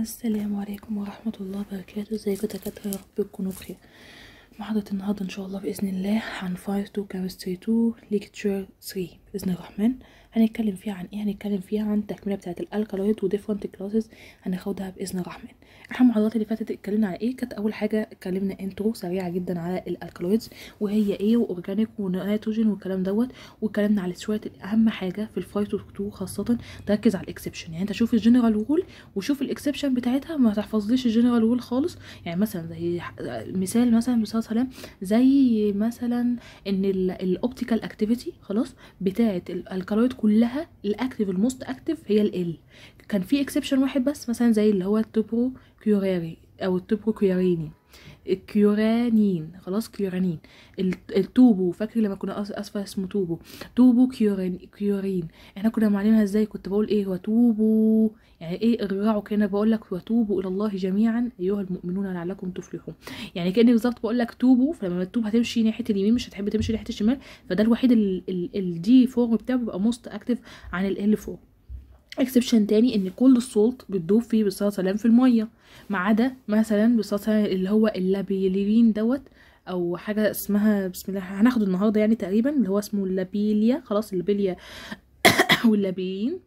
السلام عليكم ورحمة الله وبركاته ازيكم دكاترة يا رب تكونوا بخير محاضرة النهاردة ان شاء الله بإذن الله عن 5 2 chemistry 2 lecture 3 بإذن الرحمن هنتكلم فيها عن ايه هنتكلم فيها عن التكملة بتاعة الالكالويد وديفرنت كلاسز هناخدها بإذن الرحمن احنا المحاضرات اللي فاتت اتكلمنا على ايه كانت اول حاجة اتكلمنا انترو سريعة جدا على الالكالويدز وهي ايه واورجانيك ونيتروجين والكلام دوت واتكلمنا على شوية اهم حاجة في الفايتو خاصة تركز على الاكسبشن يعني انت شوف الجنرال رول وشوف الاكسبشن بتاعتها ما تحفظليش الجنرال رول خالص يعني مثلا زي مثال مثلا مثال سلام زي مثلا ان الاوبتيكال اكتيفيتي خلاص بتاع بتاعت الالكالويد كلها الاكتف الموست اكتف هي ال كان في اكسبشن واحد بس مثلا زي اللي هو التوبرو كيوراري او التوبرو كيوريني الكيورانين خلاص كيورانين التوبو فاكر لما كنا اسفه اسمه توبو توبو كيورين كيورين احنا كنا معلمها ازاي كنت بقول ايه وتوبوا يعني ايه ارجعوا كان بقول لك وتوبوا الى الله جميعا ايها المؤمنون لعلكم تفلحون يعني كاني بالظبط بقول لك توبوا فلما التوب هتمشي ناحيه اليمين مش هتحب تمشي ناحيه الشمال فده الوحيد الدي فورم بتاعه بيبقى موست اكتف عن ال ال فورم اكسبشن تاني ان كل الصوت بتدوب فيه بالصلاه والسلام في الميه ما عدا مثلا بالصلاه اللي هو اللابيلين دوت او حاجه اسمها بسم الله هناخد النهارده يعني تقريبا اللي هو اسمه اللابيليا خلاص اللابيليا واللابيلين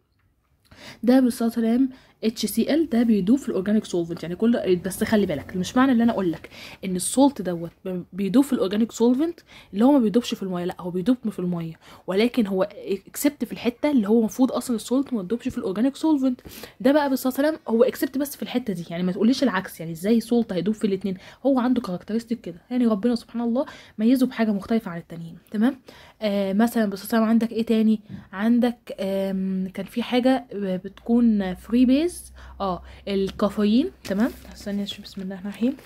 ده بالصلاه والسلام اتش سي ال ده بيدوب في الاورجانيك سولفنت يعني كل بس خلي بالك مش معنى ان انا اقول لك ان السولت دوت بيدوب في الاورجانيك سولفنت اللي هو ما بيدوبش في الميه لا هو بيدوب في الميه ولكن هو اكسبت في الحته اللي هو المفروض اصلا السولت ما بيدوبش في الاورجانيك سولفنت ده بقى بالصلاه والسلام هو اكسبت بس في الحته دي يعني ما تقوليش العكس يعني ازاي السولت هيدوب في الاثنين هو عنده كاركترستيك كده يعني ربنا سبحان الله ميزه بحاجه مختلفه عن التانيين تمام آه مثلا بالصلاه والسلام عندك ايه تاني عندك آه كان في حاجه بتكون فري بيز عايز اه الكافيين تمام ثانيه شوف بسم الله الرحمن الرحيم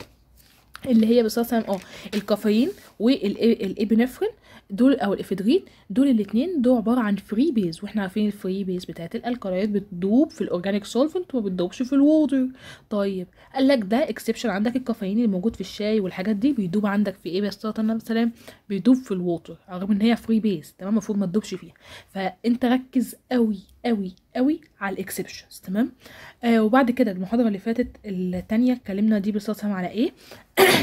اللي هي بصراحه اه الكافيين والابنفرين دول او الافيدرين دول الاثنين دول عباره عن فري بيز واحنا عارفين الفري بيز بتاعت الالكالويد بتدوب في الاورجانيك سولفنت وما بتدوبش في الووتر طيب قال لك ده اكسبشن عندك الكافيين اللي موجود في الشاي والحاجات دي بيدوب عندك في ايه بسطه مثلا بيدوب في الووتر رغم ان هي فري بيز تمام المفروض ما تدوبش فيها فانت ركز قوي قوي قوي على الاكسبشنز تمام آه وبعد كده المحاضره اللي فاتت الثانيه اتكلمنا دي بالصلصه على ايه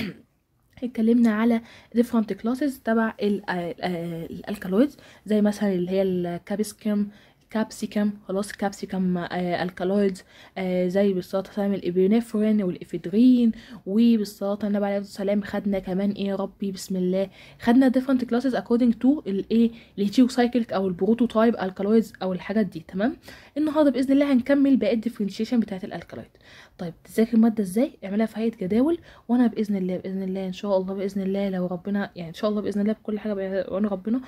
اتكلمنا على different classes تبع آه، آه، الالكالويدز زي مثلا اللي هي الكابسكم كابسيكم خلاص كابسيكم آه، الكالويدز آه، زي بالصلاة على الابينفرين والافيدرين وبالصلاة النبي عليه الصلاة والسلام خدنا كمان ايه يا ربي بسم الله خدنا ديفرنت كلاسز اكوردنج تو الايه الهيتيوسايكليك او البروتوتايب الكالويدز او الحاجات دي تمام النهارده باذن الله هنكمل باقي الديفرنشيشن بتاعت الالكالويد طيب تذاكر الماده ازاي اعملها في هيئه جداول وانا باذن الله باذن الله ان شاء الله باذن الله لو ربنا يعني ان شاء الله باذن الله بكل حاجه وانا ربنا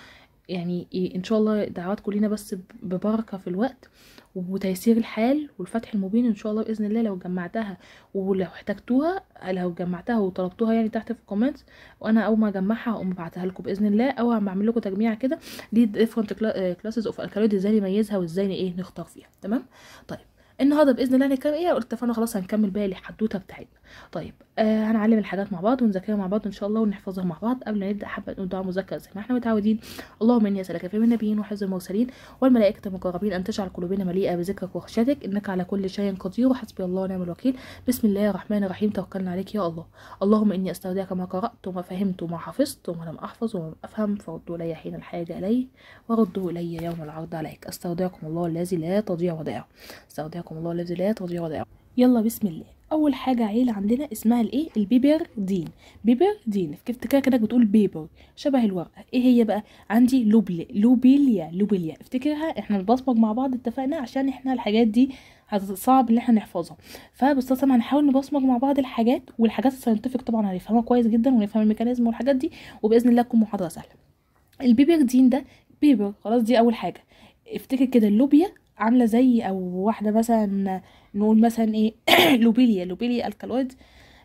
يعني إيه، ان شاء الله دعواتكم لينا بس ببركه في الوقت وتيسير الحال والفتح المبين ان شاء الله باذن الله لو جمعتها ولو احتجتوها لو جمعتها وطلبتوها يعني تحت في الكومنت وانا اول ما اجمعها هقوم ابعتها لكم باذن الله او هعمل لكم تجميع كده دي ديفرنت كلاسز اوف الكالوريز ازاي نميزها وازاي ايه نختار فيها تمام طيب النهارده باذن الله هنتكلم ايه قلت اتفقنا خلاص هنكمل باقي الحدوته بتاعتنا طيب آه هنعلم الحاجات مع بعض ونذاكرها مع بعض ان شاء الله ونحفظها مع بعض قبل ما نبدا حبه ندعاء مذاكره زي ما احنا متعودين اللهم اني اسالك في النبيين وحفظ المرسلين والملائكه المقربين ان تجعل قلوبنا مليئه بذكرك وخشيتك انك على كل شيء قدير وحسبي الله ونعم الوكيل بسم الله الرحمن الرحيم توكلنا عليك يا الله اللهم اني استودعك ما قرات وما فهمت وما حفظت وما لم احفظ وما لم افهم فردوا الي حين الحاجه الي وردوا الي يوم العرض عليك استودعكم الله الذي لا تضيع ودائعه استودعكم الله الذي لا تضيع ودائعه يلا بسم الله اول حاجه عيله عندنا اسمها الايه البيبردين بيبردين افتكرها كده بتقول بيبر شبه الورقه ايه هي بقى عندي لوبل لوبيليا لوبيليا افتكرها احنا نبصبج مع بعض اتفقنا عشان احنا الحاجات دي صعب ان احنا نحفظها فباستاذ هنحاول نبصمج مع بعض الحاجات والحاجات الساينتفك طبعا هنفهمها كويس جدا ونفهم الميكانيزم والحاجات دي وباذن الله تكون محاضره سهله البيبردين ده بيبر خلاص دي اول حاجه افتكر كده اللوبيا عامله زي او واحده مثلا نقول مثلا ايه لوبيليا لوبيليا الكالويد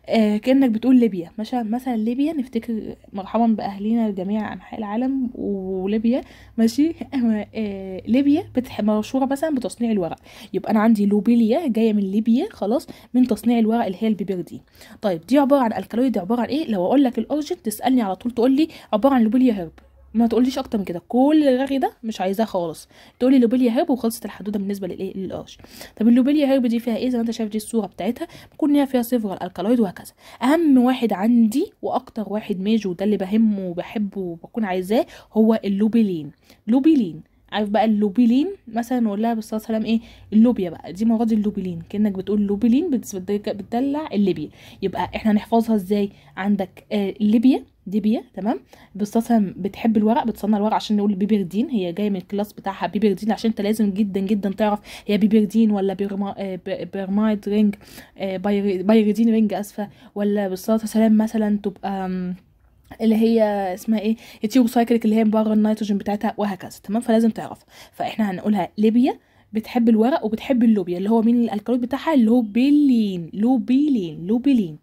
آه كانك بتقول ليبيا مثلا مثلا ليبيا نفتكر مرحبا باهلنا جميع انحاء العالم وليبيا ماشي آه ليبيا مشهوره مثلا بتصنيع الورق يبقى انا عندي لوبيليا جايه من ليبيا خلاص من تصنيع الورق اللي هي البيبر دي طيب دي عباره عن الكالويد عباره عن ايه لو اقول لك الاورجن تسالني على طول تقول لي عباره عن لوبيليا هيرب ما تقوليش اكتر من كده كل الرغي ده مش عايزاه خالص تقولي لوبيليا هيرب وخلصت الحدوده بالنسبه للايه للقرش طب اللوبيليا هيرب دي فيها ايه زي ما انت شايف دي الصوره بتاعتها بيكون هي فيها صفر الالكالويد وهكذا اهم واحد عندي واكتر واحد ميجو ده اللي بهمه وبحبه وبكون عايزاه هو اللوبيلين لوبيلين عارف بقى اللوبيلين مثلا نقول لها بالصلاه والسلام ايه اللوبيا بقى دي مواد اللوبيلين كانك بتقول لوبيلين بتدلع الليبيا يبقى احنا هنحفظها ازاي عندك آه ليبيا ديبيا تمام بالصلاه بتحب الورق بتصنع الورق عشان نقول بيبردين هي جايه من الكلاس بتاعها بيبردين عشان انت لازم جدا جدا تعرف هي بيبردين ولا بيرما آه، بيرمايد رينج آه، بايردين رينج اسفه ولا بالصلاه والسلام مثلا تبقى اللي هي اسمها ايه التيوب سايكليك اللي هي مبرر النيتروجين بتاعتها وهكذا تمام فلازم تعرف فاحنا هنقولها ليبيا بتحب الورق وبتحب اللوبيا اللي هو مين الالكالويد بتاعها اللوبيلين لوبيلين لوبيلين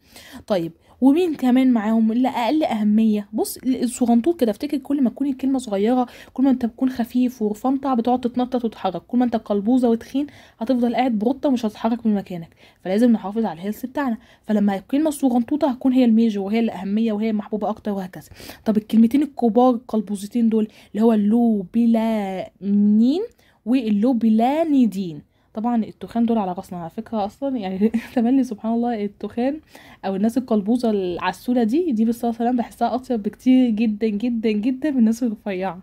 طيب ومين كمان معاهم اللي اقل اهميه بص الصغنطوط كده افتكر كل ما تكون الكلمه صغيره كل ما انت بتكون خفيف ورفنطع بتقعد تتنطط وتتحرك كل ما انت قلبوزه وتخين هتفضل قاعد برطه ومش هتتحرك من مكانك فلازم نحافظ على الهيلث بتاعنا فلما الكلمه الصغنطوطه هتكون هي الميجر وهي الاهميه وهي المحبوبه اكتر وهكذا طب الكلمتين الكبار القلبوزتين دول اللي هو اللو بلا منين واللو بلا طبعا التخان دول على راسنا على فكره اصلا يعني تملي سبحان الله التخان او الناس القلبوزه العسوله دي دي بالصلاه والسلام بحسها اطيب بكتير جدا جدا جدا من الناس الرفيعه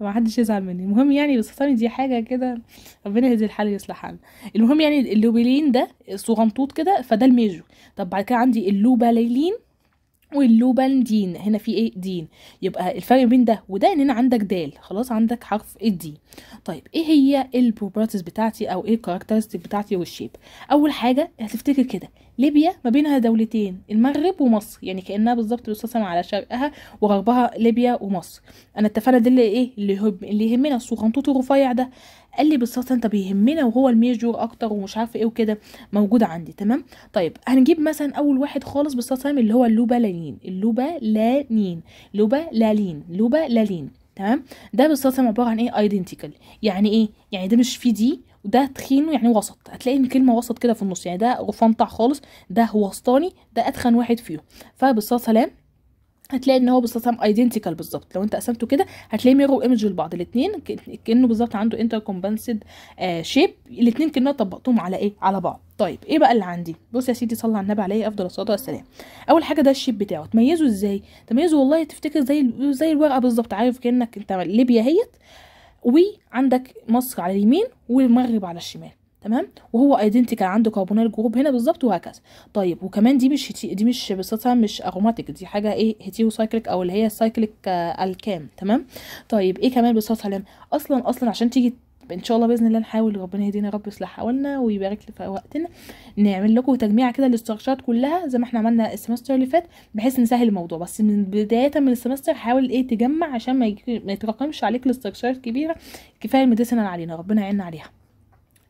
فما حدش يزعل مني المهم يعني بس دي حاجه كده ربنا يهدي الحال يصلح حالنا المهم يعني اللوبيلين ده صغنطوط كده فده الميجو طب بعد كده عندي اللوبالين واللبن دين هنا في ايه دين يبقى الفرق بين ده وده ان هنا عندك دال خلاص عندك حرف الدي طيب ايه هي البروبرتيز بتاعتي او ايه الكاركترستيك بتاعتي والشيب اول حاجه هتفتكر كده ليبيا ما بينها دولتين المغرب ومصر يعني كانها بالظبط بتقسم على شرقها وغربها ليبيا ومصر انا اتفقنا ده اللي ايه اللي, اللي يهمنا الصغنطوط الرفيع ده قال لي بالصلصه انت بيهمنا وهو الميجور اكتر ومش عارفه ايه وكده موجود عندي تمام طيب هنجيب مثلا اول واحد خالص بالصلصه اللي هو اللوبا لانين اللوبا لانين لوبا لالين لوبا لالين تمام ده بالصلصه عباره عن ايه ايدنتيكال يعني ايه يعني ده مش في دي وده تخين يعني وسط هتلاقي ان كلمه وسط كده في النص يعني ده رفنطع خالص ده وسطاني ده اتخن واحد فيهم فبالصلاه لام هتلاقي ان هو بصام ايدنتيكال بالظبط لو انت قسمته كده هتلاقي ميرور ايمج لبعض الاثنين كانه بالظبط عنده انتر كومبنسد آه شيب الاثنين كانه طبقتهم على ايه على بعض طيب ايه بقى اللي عندي بص يا سيدي صلى على النبي عليه افضل الصلاه والسلام اول حاجه ده الشيب بتاعه تميزه ازاي تميزه والله تفتكر زي زي الورقه بالظبط عارف كانك انت ليبيا هيت وعندك مصر على اليمين والمغرب على الشمال تمام وهو ايدنتيكال عنده كربونيل جروب هنا بالظبط وهكذا طيب وكمان دي مش هتي... دي مش بصفتها مش اروماتيك دي حاجه ايه سايكليك او اللي هي سايكليك آه الكام تمام طيب ايه كمان بصفتها لام اصلا اصلا عشان تيجي ان شاء الله باذن الله نحاول ربنا يهدينا يا رب يصلح حوالنا ويبارك لي في وقتنا نعمل لكم تجميع كده للاستراكشرات كلها زي ما احنا عملنا السمستر اللي فات بحيث نسهل الموضوع بس من بدايه من السمستر حاول ايه تجمع عشان ما, يتراكمش عليك الاستراكشرات كبيره كفايه المديسنال علينا ربنا يعيننا عليها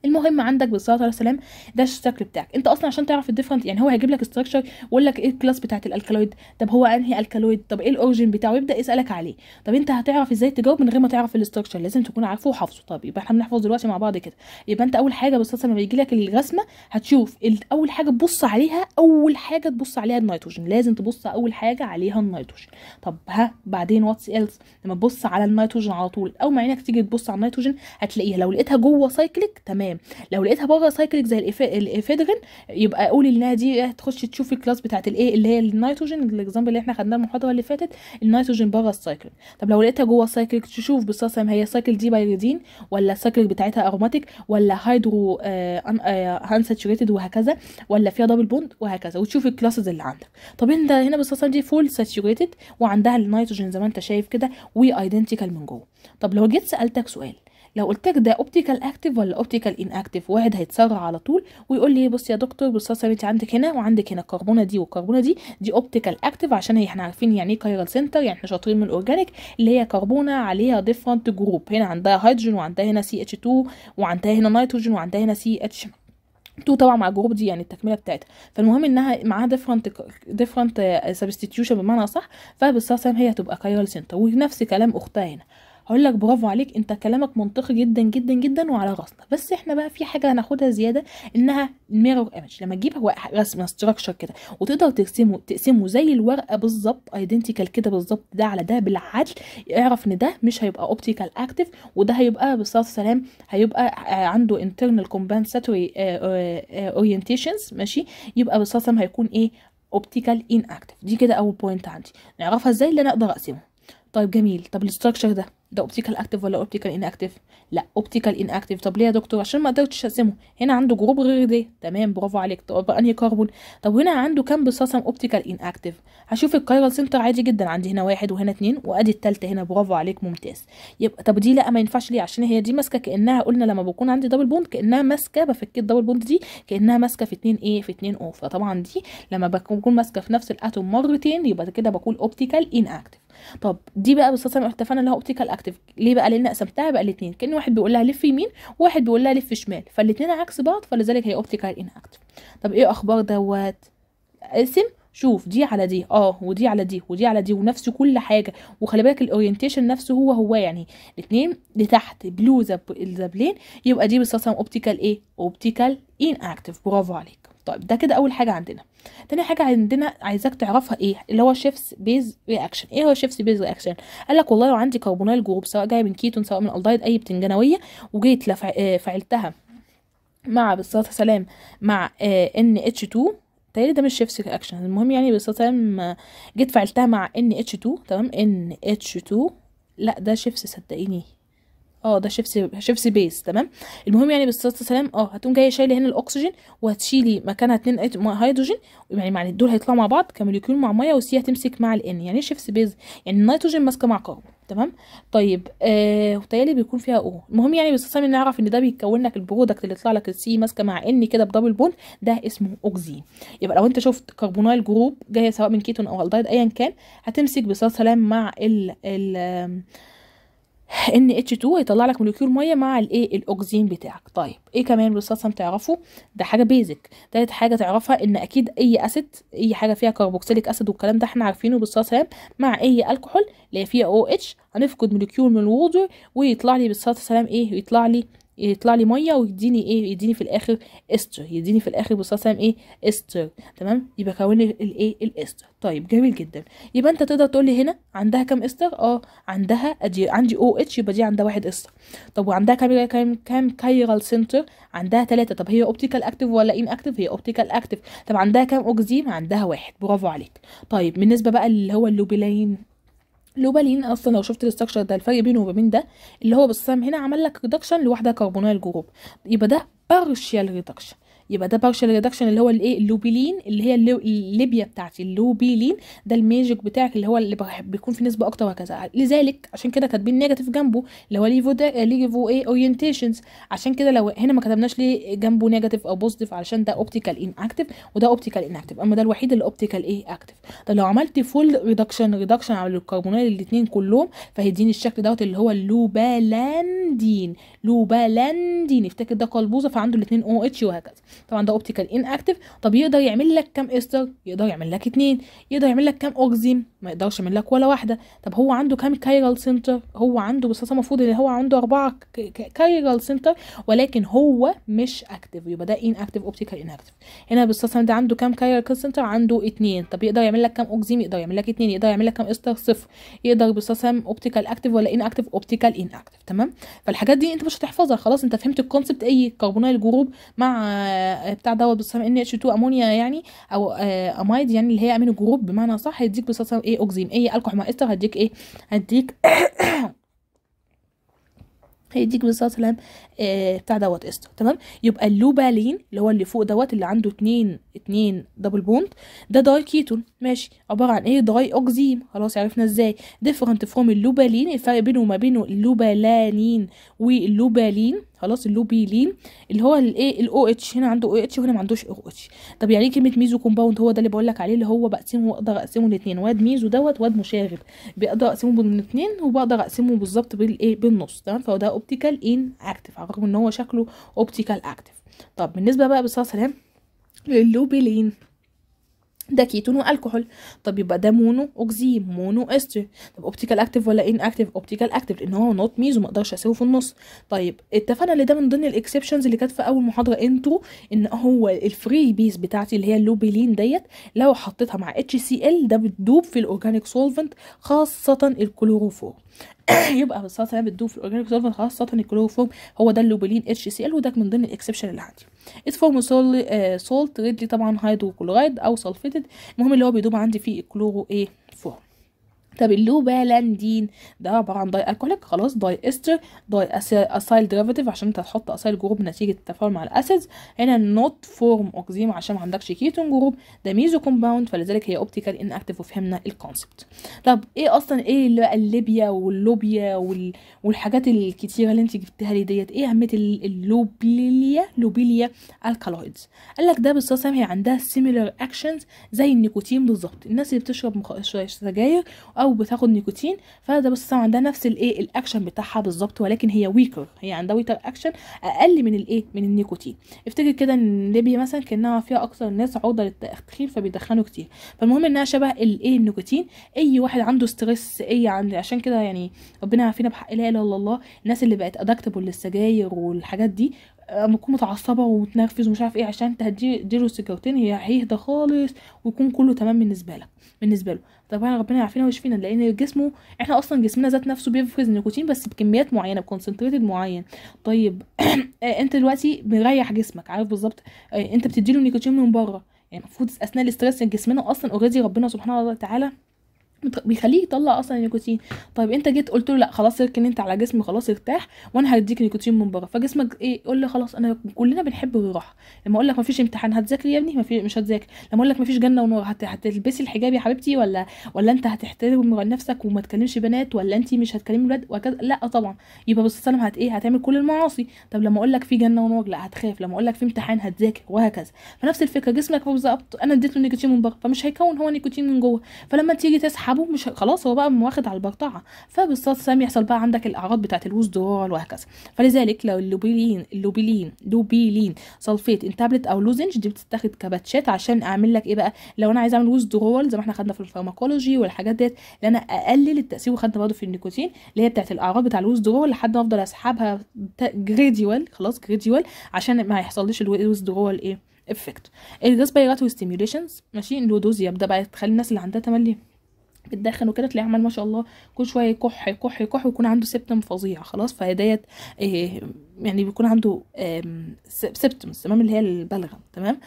المهم عندك بالصلاه والسلام ده الشكل بتاعك انت اصلا عشان تعرف الديفرنت يعني هو هيجيب لك استراكشر ويقول لك ايه الكلاس بتاعت الالكالويد طب هو انهي الكالويد طب ايه الاوريجين بتاعه يبدا يسالك عليه طب انت هتعرف ازاي تجاوب من غير ما تعرف الاستراكشر لازم تكون عارفه وحافظه طب يبقى احنا بنحفظ دلوقتي مع بعض كده يبقى انت اول حاجه بالصلاه لما بيجي لك الرسمه هتشوف اول حاجه تبص عليها اول حاجه تبص عليها النيتروجين لازم تبص اول حاجه عليها النيتروجين طب ها بعدين واتس ايلز لما تبص على النيتروجين على طول او ما عينك تيجي تبص على النيتروجين هتلاقيها لو لقيتها جوه سايكليك تمام الكلام لو لقيتها بره سايكلك زي الافيدرين يبقى قولي انها دي ايه، تخش تشوف الكلاس بتاعت الايه اللي هي النيتروجين الاكزامبل اللي احنا خدناه المحاضره اللي فاتت النيتروجين بره السايكل طب لو لقيتها جوه السايكل تشوف بالصلصه هي السايكل دي بايريدين ولا السايكل بتاعتها اروماتيك ولا هيدرو آه، ساتوريتد آه، وهكذا ولا فيها دبل بوند وهكذا وتشوف الكلاسز اللي عندك طب انت هنا بالصلصه دي فول ساتشوريتد وعندها النيتروجين زي ما انت شايف كده وايدنتيكال من جوه طب لو جيت سالتك سؤال لو قلت لك ده اوبتيكال اكتيف ولا اوبتيكال ان اكتيف واحد هيتسرع على طول ويقول لي بص يا دكتور يا انت عندك هنا وعندك هنا الكربونه دي والكربونه دي دي اوبتيكال اكتيف عشان احنا عارفين يعني ايه كايرال سنتر يعني احنا شاطرين من الاورجانيك اللي هي كربونه عليها ديفرنت جروب هنا عندها هيدروجين وعندها هنا سي اتش 2 وعندها هنا نيتروجين وعندها هنا سي اتش تو طبعا مع الجروب دي يعني التكمله بتاعتها فالمهم انها معاها ديفرنت ديفرنت سبستيتيوشن بمعنى صح فبالصلصه هي هتبقى كايرال سنتر ونفس كلام اختها هنا هقول لك برافو عليك انت كلامك منطقي جدا جدا جدا وعلى راسنا بس احنا بقى في حاجه هناخدها زياده انها ميرور ايمج لما تجيب هو رسم استراكشر كده وتقدر ترسمه تقسمه زي الورقه بالظبط ايدنتيكال كده بالظبط ده على ده بالعدل اعرف ان ده مش هيبقى اوبتيكال اكتف وده هيبقى بالصلاه والسلام هيبقى آه، عنده انترنال كومبنساتوري اورينتيشنز ماشي يبقى بالصلاه والسلام هيكون ايه اوبتيكال ان اكتف دي كده اول بوينت عندي نعرفها ازاي اللي انا اقدر اقسمه طيب جميل طب الاستراكشر ده ده اوبتيكال اكتيف ولا اوبتيكال ان اكتيف لا اوبتيكال ان اكتيف طب ليه يا دكتور عشان ما قدرتش اقسمه هنا عنده جروب غير ده تمام برافو عليك طب انهي كربون طب هنا عنده كام بصصم اوبتيكال ان اكتيف هشوف الكايرال سنتر عادي جدا عندي هنا واحد وهنا اتنين وادي التالتة هنا برافو عليك ممتاز يبقى طب دي لا ما ينفعش ليه عشان هي دي ماسكه كانها قلنا لما بكون عندي دبل بوند كانها ماسكه بفك الدبل بوند دي كانها ماسكه في اتنين ايه في اتنين او فطبعا دي لما بكون ماسكه في نفس الاتوم مرتين يبقى كده بقول اوبتيكال ان اكتف طب دي بقى بالصلصه اتفقنا ان هي اوبتيكال اكتيف ليه بقى لان قسمتها بقى الاثنين كان واحد بيقول لها لف يمين وواحد بيقول لها لف شمال فالاثنين عكس بعض فلذلك هي اوبتيكال ان اكتيف طب ايه اخبار دوت اقسم شوف دي على دي اه ودي على دي ودي على دي ونفس كل حاجه وخلي بالك الاورينتيشن نفسه هو هو يعني الاثنين لتحت بلو الزبلين يبقى دي بالصلصه اوبتيكال ايه اوبتيكال ان اكتيف برافو عليك طيب ده كده اول حاجه عندنا تاني حاجه عندنا عايزاك تعرفها ايه اللي هو شيفس بيز رياكشن ايه هو شيفس بيز رياكشن قال لك والله لو عندي كربونيل جروب سواء جاي من كيتون سواء من الدايت اي بتنجانويه وجيت لفع... آه، فعلتها مع بالصلاه والسلام مع آه، ان اتش 2 تهيألي ده مش شيفس رياكشن المهم يعني بالصلاه والسلام آه، جيت فعلتها مع ان اتش 2 تمام ان اتش 2 لا ده شيفس صدقيني اه ده شيفس شيفس بيس تمام المهم يعني بالصلاه والسلام اه هتقوم جايه شايله هنا الاكسجين وهتشيلي مكانها اتنين هيدروجين يعني معنى دول هيطلعوا مع بعض كموليكيول مع ميه والسي هتمسك مع الان يعني شيفس بيس يعني النيتروجين ماسكه مع كربون تمام طيب آه وتالي بيكون فيها او المهم يعني بالصلاه والسلام نعرف ان ده بيكون لك البرودكت اللي يطلع لك السي ماسكه مع ان كده بدبل بوند ده اسمه اوكزين يبقى لو انت شفت كربونيل جروب جايه سواء من كيتون او الدايد ايا كان هتمسك بالصلاه سلام مع ال ال ان اتش 2 هيطلع لك مولكيول ميه مع الايه الاكسجين بتاعك طيب ايه كمان بالصلصه تعرفه ده حاجه بيزك تالت حاجه تعرفها ان اكيد اي اسيد اي حاجه فيها كربوكسيليك اسيد والكلام ده احنا عارفينه بالصلصه مع اي الكحول اللي فيها او اتش هنفقد مولكيول من الوضع ويطلع لي بالصلصه سلام ايه يطلع لي يطلع لي ميه ويديني ايه يديني في الاخر استر يديني في الاخر بالصلاه والسلام ايه استر تمام يبقى كون الايه الاستر طيب جميل جدا يبقى انت تقدر تقول لي هنا عندها كام استر اه عندها ادي عندي او اتش يبقى دي عندها واحد استر طب وعندها كام كام كام كايرال سنتر عندها ثلاثه طب هي اوبتيكال اكتف ولا ان اكتف هي اوبتيكال اكتف طب عندها كام اوكزيم عندها واحد برافو عليك طيب بالنسبه بقى اللي هو اللوبيلاين لوبالين اصلا لو شفت الاستراكشر ده الفرق بينه وبين ده اللي هو بالصام هنا عمل لك ريدكشن لوحده كربونيل جروب يبقى ده بارشيال ريدكشن يبقى ده بارشال ريدكشن اللي هو الايه اللوبيلين اللي هي الليبيا بتاعتي اللوبيلين ده الميجيك بتاعك اللي هو اللي بيكون في نسبه اكتر وهكذا لذلك عشان كده كاتبين نيجاتيف جنبه اللي هو ليفو ده ليفو ايه اورينتيشنز عشان كده لو هنا ما كتبناش ليه جنبه نيجاتيف او بوزيتيف علشان ده اوبتيكال ان اكتف وده اوبتيكال ان اكتف اما ده الوحيد اللي اوبتيكال ايه اكتف طب لو عملت فول ريدكشن ريدكشن على الكربونال الاثنين كلهم فهيديني الشكل دوت اللي هو اللوبالاندين لوبالاندين افتكر ده قلبوزه فعنده الاثنين او اتش وهكذا طبعا ده اوبتيكال ان اكتف طب يقدر يعمل لك كام استر يقدر يعمل لك اتنين يقدر يعمل لك كام اوكزيم ما يقدرش يعمل لك ولا واحده طب هو عنده كام كايرال سنتر هو عنده بس المفروض ان هو عنده اربعه كايرال سنتر ولكن هو مش اكتف يبقى ده ان اكتف اوبتيكال ان اكتف هنا بالصلصه ده عنده كام كايرال سنتر عنده اتنين طب يقدر يعمل لك كام اوكزيم يقدر يعمل لك اتنين يقدر يعمل لك كام استر صفر يقدر بالصلصه اوبتيكال اكتف ولا ان اكتف اوبتيكال ان اكتف تمام فالحاجات دي انت مش هتحفظها خلاص انت فهمت الكونسبت اي كربونيل جروب مع آه، بتاع دوت بصام ان اتش 2 امونيا يعني او آه، امايد يعني اللي هي امينو جروب بمعنى صح هيديك بصام ايه اوكزيم ايه الكحول مع استر هديك ايه هديك هيديك بالظبط آه بتاع دوت استر تمام يبقى اللوبالين اللي هو اللي فوق دوت اللي عنده اتنين اتنين دبل بوند ده داي كيتون ماشي عباره عن ايه داي اوكزيم خلاص عرفنا ازاي ديفرنت فروم اللوبالين الفرق بينه وما بينه اللوبالانين واللوبالين خلاص اللوبيلين اللي هو الايه الاو اتش هنا عنده او اتش وهنا ما عندوش او اتش طب يعني ايه كلمه ميزو كومباوند هو ده اللي بقول لك عليه اللي هو بقسمه واقدر اقسمه لاثنين واد ميزو دوت واد مشاغب بقدر اقسمه بالاثنين وبقدر اقسمه بالظبط بالايه بالنص تمام فهو ده اوبتيكال ان اكتف على الرغم ان هو شكله اوبتيكال اكتف طب بالنسبه بقى بالصلاه والسلام اللوبيلين ده كيتون والكحول طب يبقى ده مونو اوكزيم مونو استر طب اوبتيكال اكتيف ولا ان اكتيف اوبتيكال اكتيف لان هو نوت ميزو ما اقدرش اساويه في النص طيب اتفقنا ان ده من ضمن الاكسبشنز اللي كانت في اول محاضره انترو ان هو الفري بيس بتاعتي اللي هي اللوبيلين ديت لو حطيتها مع اتش سي ال ده بتدوب في الاورجانيك سولفنت خاصه الكلوروفور يبقى السلطه اللي بتدوب في الاورجانيك سولفنت خلاص خاصه الكلوروفورم هو ده اللوبولين اتش سي ال وده من ضمن الاكسبشن اللي عندي ات فورم سول سولت ريدلي طبعا هيدروكلورايد او سلفيتد المهم اللي هو بيدوب عندي فيه الكلورو ايه طب اللوبالاندين ده عباره عن داي الكوليك خلاص داي استر داي اسايل ديريفاتيف عشان انت هتحط اسايل جروب نتيجه التفاعل مع الاسيدز هنا نوت فورم اوكزيم عشان ما عندكش كيتون جروب ده ميزو كومباوند فلذلك هي اوبتيكال ان اكتف وفهمنا الكونسبت طب ايه اصلا ايه اللي بقى الليبيا واللوبيا وال... والحاجات الكتيره اللي انت جبتها لي ديت ايه اهميه اللوبيليا لوبيليا الكالويدز قال لك ده بالصوص هي عندها سيميلر اكشنز زي النيكوتين بالظبط الناس اللي بتشرب سجاير او بتاخد نيكوتين فده بس عندها نفس الايه الاكشن بتاعها بالظبط ولكن هي ويكر هي عندها ويكر اكشن اقل من الايه من النيكوتين افتكر كده ان ليبيا مثلا كانها فيها اكثر الناس عرضه للتخين فبيدخنوا كتير فالمهم انها شبه الايه النيكوتين اي واحد عنده ستريس اي عند عشان كده يعني ربنا يعافينا بحق لا اله الا الله الناس اللي بقت ادكتبل للسجاير والحاجات دي اما آه، تكون متعصبه وتنرفز ومش عارف ايه عشان له السكرتين هي هيهدى خالص ويكون كله تمام بالنسبه لك بالنسبه له طبعا ربنا يعافينا ويشفينا لان جسمه احنا اصلا جسمنا ذات نفسه بيفرز النيكوتين بس بكميات معينه بكونسنتريتد معين طيب آه، انت دلوقتي مريح جسمك عارف بالظبط آه، انت بتديله نيكوتين من بره يعني المفروض اثناء الاستريس جسمنا اصلا اوريدي ربنا سبحانه وتعالى بيخليه يطلع اصلا النيكوتين طيب انت جيت قلت له لا خلاص اركن انت على جسمي خلاص ارتاح وانا هديك نيكوتين من بره فجسمك ايه يقول لي خلاص انا كلنا بنحب الراحه لما اقول لك مفيش امتحان هتذاكري يا ابني فيش مش هتذاكر لما اقول لك مفيش جنه ونور هت... هتلبسي الحجاب يا حبيبتي ولا ولا انت هتحترم نفسك وما تكلمش بنات ولا انت مش هتكلمي ولاد وكذا لا طبعا يبقى بص سلام هت ايه هتعمل كل المعاصي طب لما اقول لك في جنه ونور لا هتخاف لما اقول لك في امتحان هتذاكر وهكذا فنفس الفكره جسمك بالظبط انا اديت له نيكوتين من بره فمش هيكون هو نيكوتين من جوه فلما تيجي تصحى اسحبه مش خلاص هو بقى واخد على البقطعه فبالصوت سام يحصل بقى عندك الاعراض بتاعه الوزدرار وهكذا فلذلك لو اللوبيلين اللوبيلين لوبيلين سلفيت انتابلت او لوزنج دي بتتاخد كباتشات عشان اعمل لك ايه بقى لو انا عايزه اعمل وزدرول زي ما احنا خدنا في الفارماكولوجي والحاجات ديت ان انا اقلل التاثير وخدنا برضه في النيكوتين اللي هي بتاعه الاعراض بتاع الوزدرول لحد ما افضل اسحبها جريديوال خلاص جريديوال عشان ما يحصلش الوزدرول ايه افكت الريسبيراتوري ستيميوليشنز ماشي اللودوز يبدا بقى تخلي الناس اللي عندها تملي بتدخن وكده تلاقيه عمال ما شاء الله كل شويه يكح يكح يكح ويكون عنده سبتم فظيع خلاص فديت إيه يعني بيكون عنده سبتمز تمام اللي هي البلغم تمام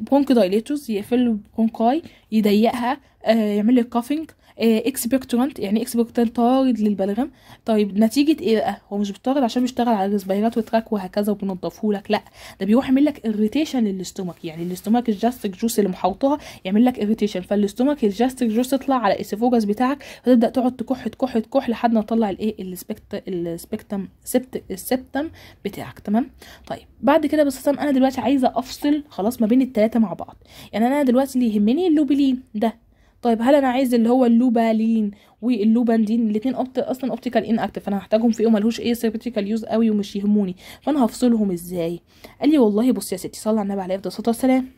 بونك دايليتوس يقفل بونكاي يضيقها آه، يعمل لي كافنج اكسبكتورنت آه، يعني اكسبكتورنت طارد للبلغم طيب نتيجه ايه بقى هو مش بيطارد عشان بيشتغل على الريسبيرات وتراك وهكذا وبنضفه لك لا ده بيروح يعمل لك اريتيشن للاستومك يعني الاستومك الجاستيك جوس اللي محوطها يعمل لك اريتيشن فالاستومك الجاستيك جوس تطلع على الاسفوجاس بتاعك فتبدا تقعد تكح تكح تكح لحد ما تطلع الايه السبكت السبكتم سبت السبتم بتاعك تمام طيب بعد كده بس انا دلوقتي عايزه افصل خلاص ما بين الثلاثه مع بعض يعني انا دلوقتي اللي يهمني اللوبلين ده طيب هل انا عايز اللي هو اللوبالين واللوباندين الاثنين اصلا اوبتيكال ان اكتف فانا هحتاجهم في ايه وملهوش ايه سيربتيكال يوز قوي ومش يهموني فانا هفصلهم ازاي قال لي والله بص يا ستي صلي على النبي عليه الصلاه والسلام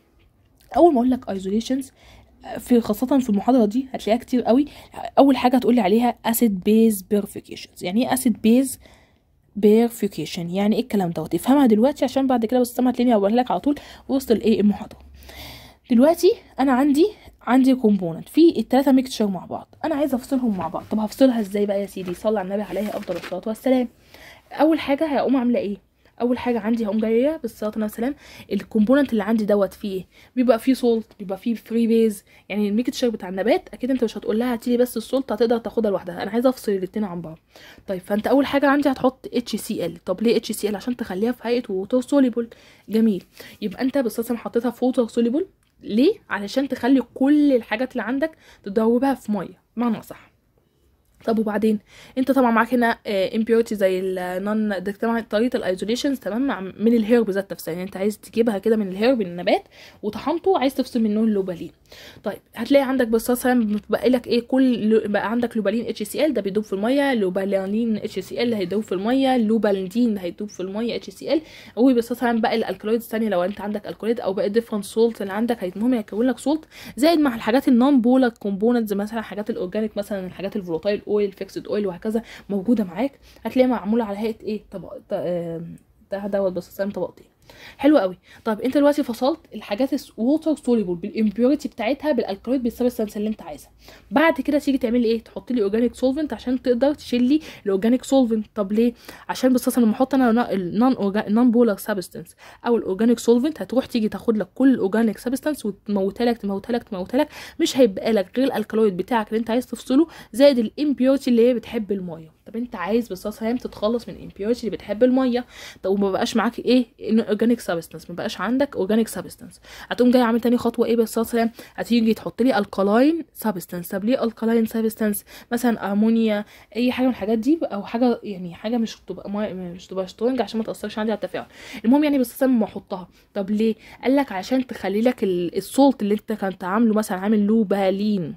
اول ما اقول لك ايزوليشنز في خاصة في المحاضرة دي هتلاقيها كتير قوي أول حاجة هتقولي عليها أسيد بيز بيرفيكيشنز يعني إيه أسيد بيز بيرفيكيشن يعني إيه الكلام دوت افهمها دلوقتي عشان بعد كده بس هتلاقيني هقولها لك على طول وسط الإيه المحاضرة دلوقتي أنا عندي عندي كومبوننت في التلاتة ميكتشر مع بعض انا عايزه افصلهم مع بعض طب هفصلها ازاي بقى يا سيدي صلى على النبي عليه افضل الصلاه والسلام اول حاجه هقوم عامله ايه اول حاجه عندي هقوم جايه بالصلاه والسلام الكومبوننت اللي عندي دوت فيه إيه؟ بيبقى فيه سولت بيبقى فيه فري بيز يعني الميكتشر بتاع النبات اكيد انت مش هتقول لها هاتي بس السولت هتقدر تاخدها لوحدها انا عايزه افصل الاتنين عن بعض طيب فانت اول حاجه عندي هتحط اتش سي ال طب ليه اتش سي ال عشان تخليها في هيئه ووتر سوليبل جميل يبقى انت بالصلاه حطيتها في ووتر سوليبل ليه علشان تخلي كل الحاجات اللي عندك تدوبها في ميه بمعنى اصح طب وبعدين انت طبعا معاك هنا امبيورتي آه، زي النون آه، طريقه الايزوليشن تمام من الهيرب ذات نفسها يعني انت عايز تجيبها كده من الهيرب النبات وطحنته عايز تفصل منه اللوبالين طيب هتلاقي عندك بس مثلا بقى لك ايه كل بقى عندك لوبالين اتش سي ال ده بيدوب في الميه لوبالين اتش سي ال هيدوب في الميه لوبالدين هيدوب في الميه اتش سي ال مثلا بقى الالكالويد الثانيه لو انت عندك الكالويد او بقى ديفرنت سولت اللي عندك هيتمهم هيكون لك سولت زائد مع الحاجات النون بولر كومبوننتس مثلا حاجات الاورجانيك مثلا الحاجات الفولاتايل اويل فيكسد اويل وهكذا موجوده معاك هتلاقيها معموله على هيئه ايه طبق ده دوت بس طبقتين طيب. حلو قوي طب انت دلوقتي فصلت الحاجات الووتر سوليبل بالامبيوريتي بتاعتها بالالكالويد بالسبستانس اللي انت عايزها بعد كده تيجي تعمل ايه تحط لي اورجانيك سولفنت عشان تقدر تشيل لي الاورجانيك سولفنت طب ليه عشان بس لما احط انا النون نون بولر سبستانس او الاورجانيك سولفنت هتروح تيجي تاخد لك كل الاورجانيك سبستانس وتموتها لك تموتها لك تموتها لك مش هيبقى لك غير الالكالويد بتاعك اللي انت عايز تفصله زائد الامبيوريتي اللي هي بتحب المايه طب انت عايز بالصلصه هام تتخلص من الامبيورتي اللي بتحب الميه طب وما بقاش معاك ايه اورجانيك سبستنس ما بقاش عندك اورجانيك سبستنس هتقوم جاي عامل تاني خطوه ايه بالصلصه هام هتيجي تحط لي الكالاين سبستنس طب ليه الكالاين سبستنس مثلا امونيا اي حاجه من الحاجات دي او حاجه يعني حاجه مش تبقى مش تبقى سترونج عشان ما تاثرش عندي على التفاعل المهم يعني بالصلصه لما احطها طب ليه قال لك عشان تخلي لك السولت اللي انت كنت عامله مثلا عامل له بالين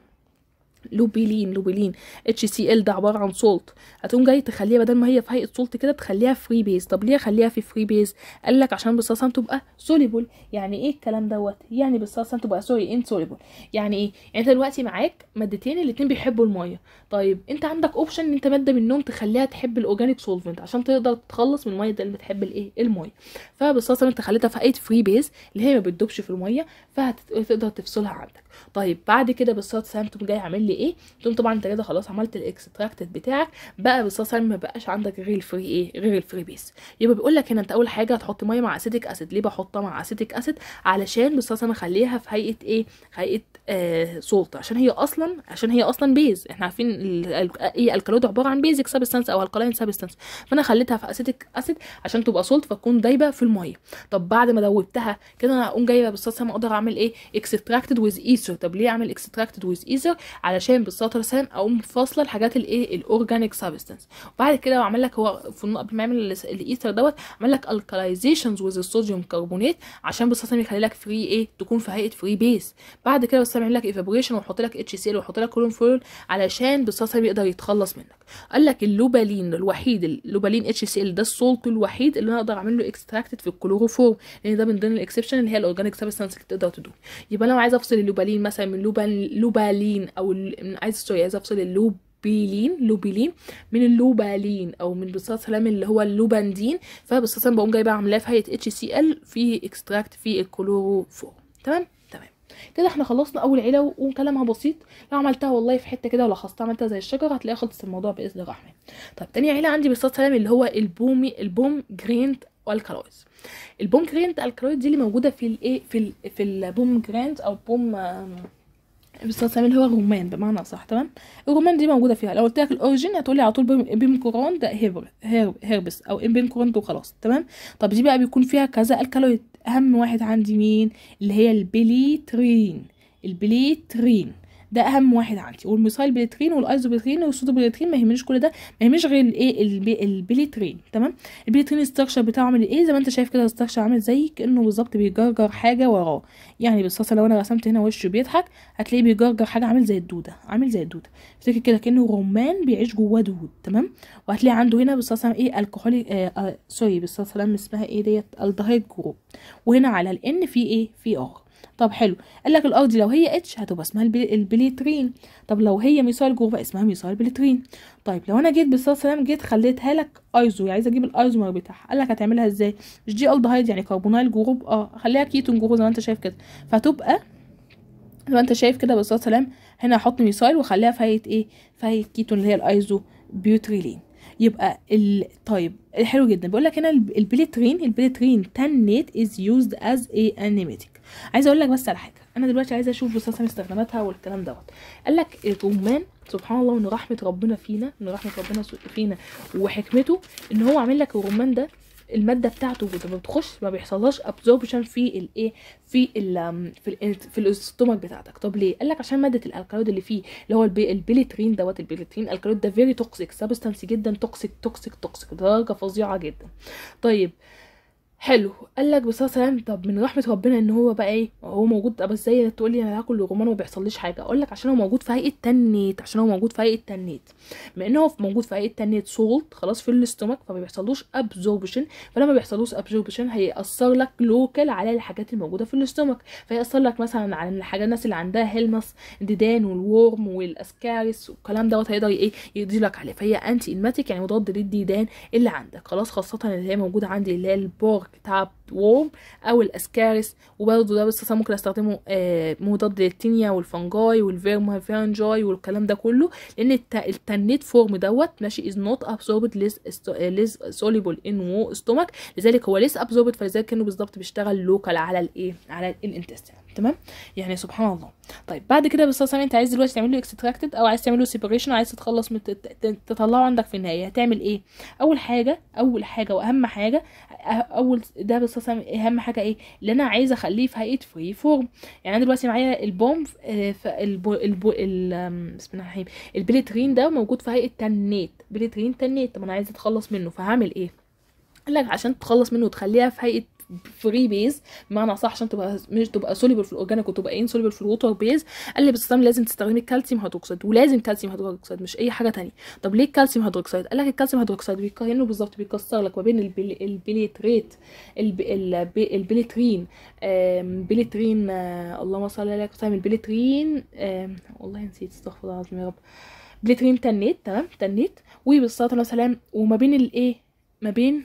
لوبيلين لوبيلين اتش سي ال ده عباره عن سولت هتقوم جاي تخليها بدل ما هي في هيئه سولت كده تخليها فري بيز طب ليه اخليها في فري بيز قال لك عشان بالصلصه تبقى سوليبل يعني ايه الكلام دوت يعني بالصلصه تبقى سوري ان سوليبل يعني ايه يعني انت دلوقتي معاك مادتين الاتنين بيحبوا الميه طيب انت عندك اوبشن ان انت ماده منهم تخليها تحب الاورجانيك سولفنت عشان تقدر تتخلص من الميه اللي بتحب الايه الميه فبالصلصه انت خليتها في هيئه فري بيز اللي هي ما بتدوبش في الميه فهتقدر تفصلها عندك طيب بعد كده بالصوت سام تقوم جاي عامل لي ايه تقوم طبعا انت كده خلاص عملت الاكستراكتد بتاعك بقى بالصوت سام ما بقاش عندك غير الفري ايه غير الفري بيس يبقى بيقول لك هنا انت اول حاجه هتحط ميه مع اسيتيك اسيد ليه بحطها مع اسيتيك اسيد علشان بالصوت سام اخليها في هيئه ايه هيئه آه صوت عشان هي اصلا عشان هي اصلا بيز احنا عارفين ايه الكالود عباره عن بيزك سبستانس او الكلاين سبستانس فانا خليتها في اسيتيك اسيد عشان تبقى صولت فتكون دايبه في الميه طب بعد ما دوبتها كده انا اقوم جايبه بالصوت سام اقدر اعمل ايه اكستراكتد ويز ايثر ايزر طب ليه اعمل اكستراكتد ويز ايزر علشان بالصلاه والسلام اقوم فاصله الحاجات الايه الاورجانيك سبستنس وبعد كده هو عمل لك هو في قبل ما يعمل الايثر دوت عمل لك الكاليزيشنز ويز الصوديوم كربونات عشان بالصلاه والسلام يخلي لك فري ايه تكون في هيئه فري بيس بعد كده بس عمل لك ايفابوريشن وحط لك اتش سي ال وحط لك كلون فول علشان بالصلاه والسلام يقدر يتخلص منك قال لك اللوبالين الوحيد اللوبالين اتش سي ال ده السولت الوحيد اللي انا اقدر اعمل له اكستراكتد في الكلوروفورم لان ده من ضمن الاكسبشن اللي هي الاورجانيك سبستنس اللي تقدر تدوم يبقى انا لو افصل اللوبالين بنقول مثلا من لوبال لوبالين او عايز سوري عايز افصل اللوب بيلين لوبيلين من اللوبالين او من بصات سلام اللي هو اللوباندين فبالصلاه بقوم جايبه عاملاه في هيئه اتش سي ال في اكستراكت في الكلوروفور تمام تمام كده احنا خلصنا اول عيله وكلامها بسيط لو عملتها والله في حته كده ولخصتها عملتها زي الشجره هتلاقي خلصت الموضوع باذن الرحمن طب تاني عيله عندي بصات سلام اللي هو البومي البوم جرينت والكالويز البومجرانت الكالويد دي اللي موجوده في الايه في ال في البومجرانت او بوم بس اللي هو الرمان بمعنى صح تمام الرمان دي موجوده فيها لو قلت لك الاوريجين هتقولي على طول كورون ده هيرب هيرب هيربس او كورون وخلاص تمام طب دي بقى بيكون فيها كذا الكالويد اهم واحد عندي مين اللي هي البليترين البليترين ده اهم واحد عندي والميثايل بليترين والايزوبليترين والسودوبليترين ما يهمنيش كل ده ما يهمنيش غير الايه البليترين تمام البليترين الستراكشر بتاعه عامل ايه زي ما انت شايف كده الستراكشر عامل زي كانه بالظبط بيجرجر حاجه وراه يعني بالصلصه لو انا رسمت هنا وشه بيضحك هتلاقيه بيجرجر حاجه عامل زي الدوده عامل زي الدوده افتكر كده كانه رمان بيعيش جواه دود تمام وهتلاقي عنده هنا بالصلصه ايه الكحولي آه آه سوري بالصلصه اسمها ايه ديت الدهايد جروب وهنا على الان في ايه في اخر طب حلو قال لك الار دي لو هي اتش هتبقى اسمها البليترين طب لو هي ميثايل جروب اسمها ميثايل بليترين طيب لو انا جيت بالصلاه والسلام جيت خليتها لك ايزو يعني عايزه اجيب الايزومر بتاعها قال لك هتعملها ازاي مش دي الدهايد يعني كربونايل جروب اه خليها كيتون جروب زي ما انت شايف كده فتبقى لو انت شايف كده بالصلاه والسلام هنا هحط ميثايل واخليها في ايه في كيتون اللي هي الايزو بيوتريلين يبقى ال... طيب حلو جدا بيقول لك هنا البليترين البليترين تنيت از يوزد از اي انيميتي عايزه اقول لك بس على حاجه انا دلوقتي عايزه اشوف بصاصه استخداماتها والكلام دوت قال لك الرمان سبحان الله وان رحمه ربنا فينا ان رحمه ربنا فينا وحكمته ان هو عامل لك الرمان ده الماده بتاعته لما بتخش ما بيحصلهاش ابزوربشن في الايه في ال إيه، في ال في الاستومك إيه، بتاعتك طب ليه قال لك عشان ماده الالكالويد اللي فيه اللي هو البيليترين دوت البيليترين الكالويد ده فيري توكسيك سبستانس جدا توكسيك توكسيك توكسيك درجه فظيعه جدا طيب آه حلو قال لك بس سلام طب من رحمه ربنا ان هو بقى ايه هو موجود طب ازاي تقولي انا هاكل الرمان وما بيحصليش حاجه اقول لك عشان هو موجود في هيئه تنيت عشان هو موجود في هيئه تنيت بما ان هو موجود في هيئه تنيت سولت خلاص في الاستومك فما بيحصلوش ابزوربشن فلما بيحصلوش ابزوربشن هيأثر لك لوكال على الحاجات الموجوده في الاستومك فيأثر لك مثلا على الحاجات الناس اللي عندها هيلمس ديدان والورم والاسكاريس والكلام دوت هيقدر ايه يدي لك عليه فهي انتي انماتيك يعني مضاد للديدان اللي عندك خلاص خاصه اللي هي موجوده عندي اللي هي البورك Top. وورم او الاسكارس وبرده ده بس ممكن استخدمه آه مضاد للتينيا والفنجاي والفيرما فيرنجاي والكلام ده كله لان التنيت فورم دوت ماشي از نوت ابسوربد ليز ليز سوليبل ان وو ستومك لذلك هو ليس ابسوربد فلذلك كانه بالظبط بيشتغل لوكال على الايه على الانتستين تمام يعني سبحان الله طيب بعد كده باستاذ انت عايز دلوقتي تعمل له اكستراكتد او عايز تعمل له سيبريشن عايز تتخلص من تطلعه عندك في النهايه هتعمل ايه اول حاجه اول حاجه واهم حاجه اول ده بس اساسا اهم حاجه ايه اللي انا عايزه اخليه في هيئه فري فورم يعني انا دلوقتي معايا البوم آه، بسم الله الرحيم البليترين ده موجود في هيئه تنيت بليترين تنيت طب انا عايزه اتخلص منه فهعمل ايه قال لك عشان تتخلص منه وتخليها في هيئه فري بيز بمعنى صح عشان تبقى مش تبقى سوليبل في الاورجانيك وتبقى ان سوليبل في الووتر بيز قال لي بس لازم تستخدمي الكالسيوم هيدروكسيد ولازم كالسيوم هيدروكسيد مش اي حاجه تانية طب ليه الكالسيوم هيدروكسيد قال لك الكالسيوم هيدروكسيد بيكانه بالظبط بيكسر لك ما بين البليتريت البليترين بليترين آه، اللهم صل على وسلم البليترين والله نسيت استغفر الله العظيم يا رب بليترين تنيت تمام تنيت وبالصلاه والسلام وما بين الايه ما بين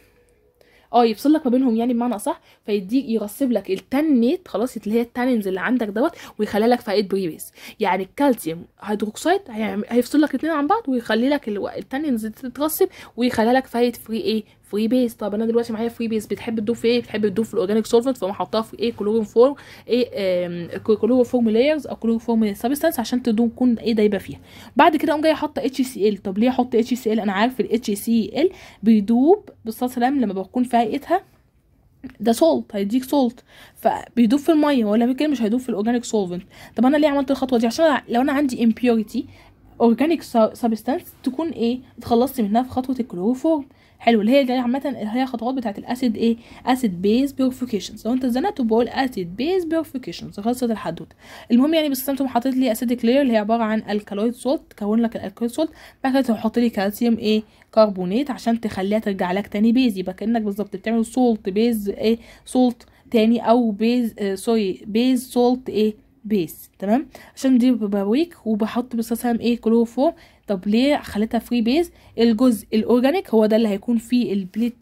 اه يفصل لك ما بينهم يعني بمعنى اصح فيديك يرسب لك التنيت خلاص اللي هي التانينز اللي عندك دوت ويخلي لك فائد بريبيس يعني الكالسيوم هيدروكسيد هيفصل لك الاثنين عن بعض ويخلي لك التانينز تترسب ويخلي لك فائد فري ايه فري بيز طب انا دلوقتي معايا فري بيز بتحب تدوب في ايه بتحب تدوب في الاورجانيك سولفنت فاقوم حاطاها في ايه كلورين فورم ايه كلور فورم لايرز او كلور فورم سبستانس عشان تدوب تكون ايه دايبه فيها بعد كده اقوم جاي حاطه اتش سي ال طب ليه احط اتش سي ال انا عارف الاتش سي ال بيدوب بالصلاه والسلام لما بكون في هيئتها ده سولت هيديك سولت فبيدوب في الميه ولا كده مش هيدوب في الاورجانيك سولفنت طب انا ليه عملت الخطوه دي عشان لو انا عندي امبيوريتي اورجانيك سبستانس تكون ايه اتخلصت منها في خطوه الكلوروفورم حلو اللي هي جايه عامه اللي هي خطوات بتاعه الاسيد ايه اسيد بيز بيورفيكيشنز لو انت اتزنقت بقول اسيد بيز بيورفيكيشنز خلصت الحدوته المهم يعني بس انت حاطط لي اسيدك كلير اللي هي عباره عن الكالويد سولت تكون لك الالكالويد سولت بعد كده تحط لي كالسيوم ايه كربونات عشان تخليها ترجع لك تاني بيز يبقى كانك بالظبط بتعمل سولت بيز ايه سولت تاني او بيز آه سوري بيز سولت ايه بيس تمام عشان دي ببويك وبحط بس مثلا ايه كلوروفورم طب ليه خليتها فري بيز الجزء الاورجانيك هو ده اللي هيكون فيه البليت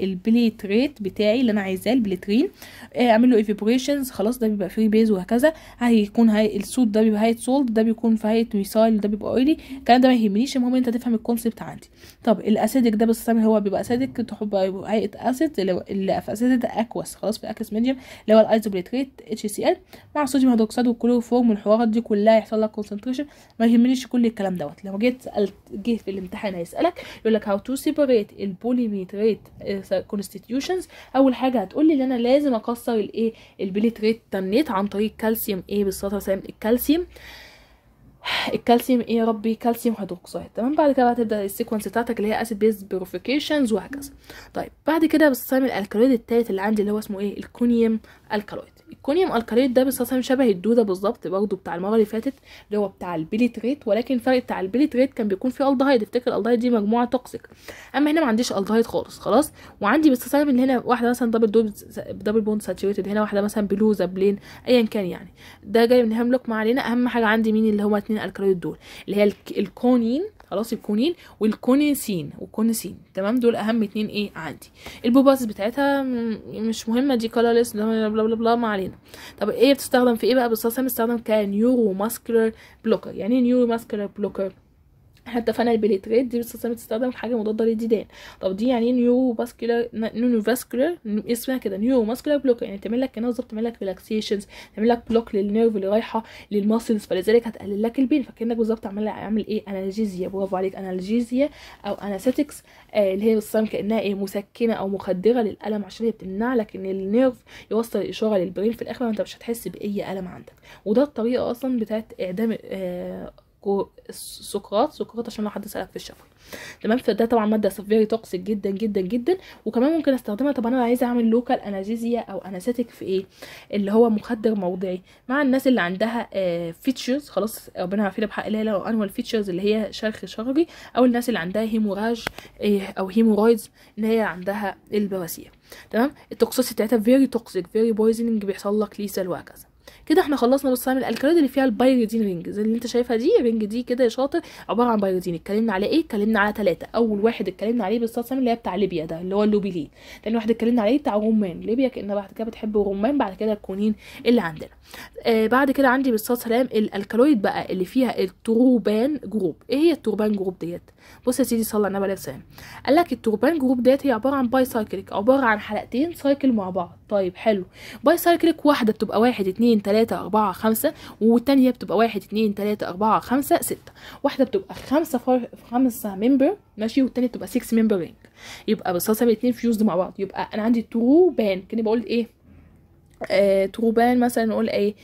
البليت ريت بتاعي اللي انا عايزاه البليترين آه، اعمل له ايفيبريشنز خلاص ده بيبقى فري بيز وهكذا هيكون هاي الصوت ده بيبقى هايت سولد ده بيكون في هايت ميسايل ده بيبقى اويلي الكلام ده ما يهمنيش المهم انت تفهم الكونسيبت عندي طب الاسيدك ده بس هو بيبقى اسيدك تحب هيئه اسيد اللي في اسيد اكوس خلاص في اكوس ميديوم اللي هو الايزوبليتريت اتش سي ال مع الصوديوم هيدروكسيد والكلوروفورم والحوارات دي كلها يحصل لها كونسنتريشن ما يهمنيش كل الكلام دوت لما جيت سالت جه في الامتحان هيسالك يقول لك هاو تو سيبريت البوليميتريت كونستيتيوشنز اول حاجه هتقول لي ان انا لازم اكسر الايه البليتريت تنيت عن طريق كالسيوم ايه بالسطر سام الكالسيوم الكالسيوم ايه يا ربي كالسيوم هيدروكسيد تمام بعد كده بقى السيكونس بتاعتك اللي هي اسيد بيز بروفيكيشنز وهكذا طيب بعد كده بستعمل الالكالويد الثالث اللي عندي اللي هو اسمه ايه الكونيوم الكالويد كونيوم الكاليت ده بالظبط شبه الدوده بالظبط برضه بتاع المره اللي فاتت اللي هو بتاع البيليتريت ولكن الفرق بتاع البيليتريت كان بيكون فيه الدهايد افتكر الدهايد دي مجموعه توكسيك اما هنا ما عنديش الدهايد خالص خلاص وعندي بالظبط من هنا واحده مثلا دبل دوز دبل بوند ساتيوريتد هنا واحده مثلا بلوزه بلين ايا كان يعني ده جاي من هاملوك ما علينا اهم حاجه عندي مين اللي هما اتنين الكاليت دول اللي هي الكونين خلاص الكونين والكونسين والكونسين تمام دول اهم اتنين ايه عندي البوباس بتاعتها مش مهمه دي كلرلس بلا بلا بلا ما علينا طب ايه بتستخدم في ايه بقى بصراحه بتستخدم كنيورو ماسكولر بلوكر يعني ايه نيورو ماسكولر بلوكر حتى فانل البليتريت دي بتستخدم في حاجه مضاده للديدان طب دي يعني نيو باسكولار نيو فاسكولار اسمها كده نيو ماسكولار بلوك يعني تعمل لك بالظبط تعمل لك ريلاكسيشنز تعمل لك بلوك للنيرف اللي رايحه للماسلز فلذلك هتقلل لك البين فكانك بالظبط عمال عامل ايه انالجيزيا برافو عليك انالجيزيا او اناستكس آه اللي هي بتستخدم كانها ايه مسكنه او مخدره للالم عشان هي بتمنع لك ان النيرف يوصل الاشاره للبرين في الاخر انت مش هتحس باي الم عندك وده الطريقه اصلا بتاعت اعدام آه سقراط سقراط عشان لو حد سالك في الشفوي تمام فده طبعا ماده فيري توكسيك جدا جدا جدا وكمان ممكن استخدمها طب انا عايزه اعمل لوكال انازيزيا او اناستيك في ايه اللي هو مخدر موضعي مع الناس اللي عندها فيتشرز آه، خلاص ربنا يعافينا بحق الله لو انوال فيتشرز اللي هي شرخ شرجي او الناس اللي عندها هيموراج إيه، او هيمورايدز اللي هي عندها البواسير تمام التوكسيسيتي بتاعتها فيري توكسيك فيري بويزنج بيحصل لك ليسل وهكذا كده احنا خلصنا بص هعمل الالكالويد اللي فيها البايريدين رينج زي اللي انت شايفها دي الرينج دي كده يا شاطر عباره عن بايريدين اتكلمنا على ايه اتكلمنا على ثلاثه اول واحد اتكلمنا عليه بالصلصه اللي هي بتاع ليبيا ده اللي هو اللوبيلين تاني واحد اتكلمنا عليه بتاع الرمان ليبيا كان بعد كده بتحب الرمان بعد كده الكونين اللي عندنا آه بعد كده عندي بالصوت سلام الالكالويد بقى اللي فيها التروبان جروب ايه هي التروبان جروب ديت بص يا سيدي صلى على النبي عليه السلام قال لك التروبان جروب ديت هي عباره عن باي سايكليك عباره عن حلقتين سايكل مع بعض طيب حلو باي سايكليك واحده بتبقى واحد اتنين 3 4 5 والتانية بتبقى 1 2 3 4 5 6 واحدة بتبقى 5 فار... 5 ممبر ماشي والتانية بتبقى 6 ممبر رينج يبقى بالصلصة الاتنين فيوزد مع بعض يبقى انا عندي تروبان كاني بقول ايه آه تروبان مثلا نقول ايه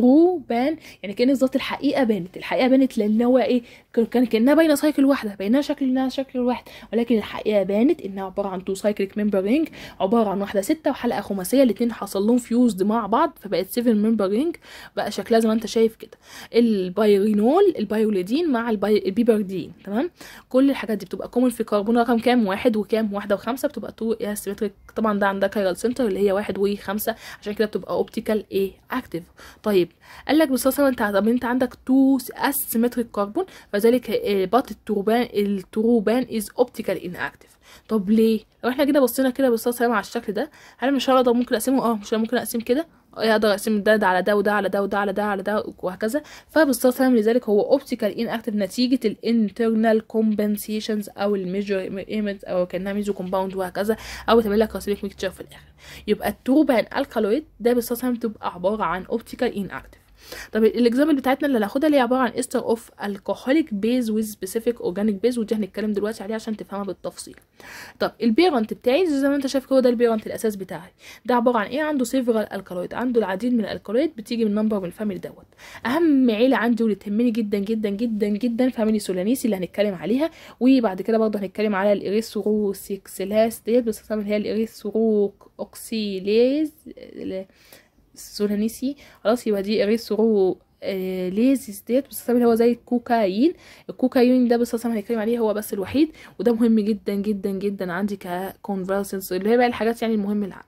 ترو بان يعني كان بالظبط الحقيقه بانت الحقيقه بانت لان هو ايه كان كانها باينه سايكل واحده باينه شكل انها شكل واحد ولكن الحقيقه بانت انها عباره عن تو سايكليك ممبر رينج عباره عن واحده سته وحلقه خماسيه الاثنين حصل لهم فيوزد مع بعض فبقت 7 ممبر رينج بقى شكلها زي ما انت شايف كده البايرينول البايوليدين مع البي... البيبردين تمام كل الحاجات دي بتبقى كومن في كربون رقم كام واحد وكام واحده وخمسه بتبقى تو اسيمتريك طبعا ده عندها كايرال سنتر اللي هي واحد وخمسه عشان كده بتبقى اوبتيكال ايه اكتف طيب الشكل طيب. قال لك بالظبط انت طب انت عندك تو اسيمتريك كربون فذلك بط التروبان التروبان از اوبتيكال ان اكتف طب ليه لو احنا كده بصينا كده بالظبط على الشكل ده هل مش هقدر ممكن اقسمه اه مش ممكن اقسم كده اقدر اقسم ده, ده على ده وده على ده وده على ده على ده وهكذا فباستاذ فاهم لذلك هو اوبتيكال ان اكتف نتيجه الانترنال كومبنسيشنز او الميجر ايمنت او كانها ميزو كومباوند وهكذا او تعمل لك كاسميك ميكتشر في الاخر يبقى التروبان الكالويد ده باستاذ فاهم تبقى عباره عن اوبتيكال ان اكتف طب الاكزامبل بتاعتنا اللي هناخدها اللي هي عباره عن استر اوف الكحوليك بيز ويز سبيسيفيك اورجانيك بيز ودي هنتكلم دلوقتي عليها عشان تفهمها بالتفصيل طب البيرنت بتاعي زي ما انت شايف هو ده البيرنت الاساس بتاعي ده عباره عن ايه عنده سيفرال الكالويد عنده العديد من الكالويد بتيجي من نمبر من الفاميلي دوت اهم عيله عندي واللي تهمني جدا جدا جدا جدا فاميلي سولانيسي اللي هنتكلم عليها وبعد كده برضه هنتكلم على الايريثرو سيكسيلاس ديت بس اللي هي الايريثرو اوكسيليز السولانيسي خلاص يبقى دي ريسورو آه ليزيس ديت بتستعمل هو زي الكوكايين الكوكايين ده بس انا هنتكلم عليه هو بس الوحيد وده مهم جدا جدا جدا عندي ككونفرسنس اللي هي بقى الحاجات يعني المهمه اللي عندي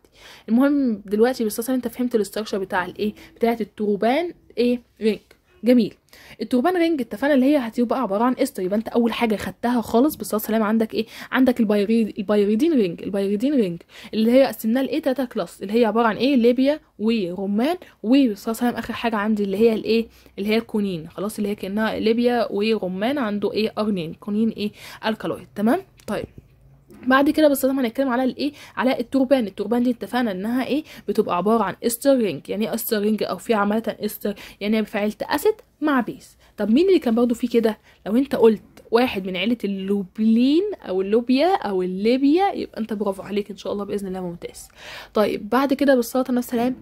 المهم دلوقتي بس انت فهمت الاستراكشر بتاع الايه بتاعه التوبان ايه رينج جميل التوبان رينج اتفقنا اللي هي هتبقى عباره عن استر يبقى انت اول حاجه خدتها خالص بالصلاه والسلام عندك ايه عندك البايريد البايريدين رينج البايريدين رينج اللي هي قسمناها لايه تلاته كلاس اللي هي عباره عن ايه ليبيا ورمان وبس والسلام اخر حاجه عندي اللي هي الايه اللي هي الكونين خلاص اللي هي كانها ليبيا ورمان عنده ايه ارنين كونين ايه الكالويد تمام طيب بعد كده بس طبعا هنتكلم على الايه على التربان التربان دي اتفقنا انها ايه بتبقى عباره عن استر رينج يعني ايه استر رينج او في عامه استر يعني بفعل اسيد مع بيس طب مين اللي كان برضه فيه كده لو انت قلت واحد من عيله اللوبلين او اللوبيا او الليبيا يبقى انت برافو عليك ان شاء الله باذن الله ممتاز طيب بعد كده بالسلطه نفس الكلام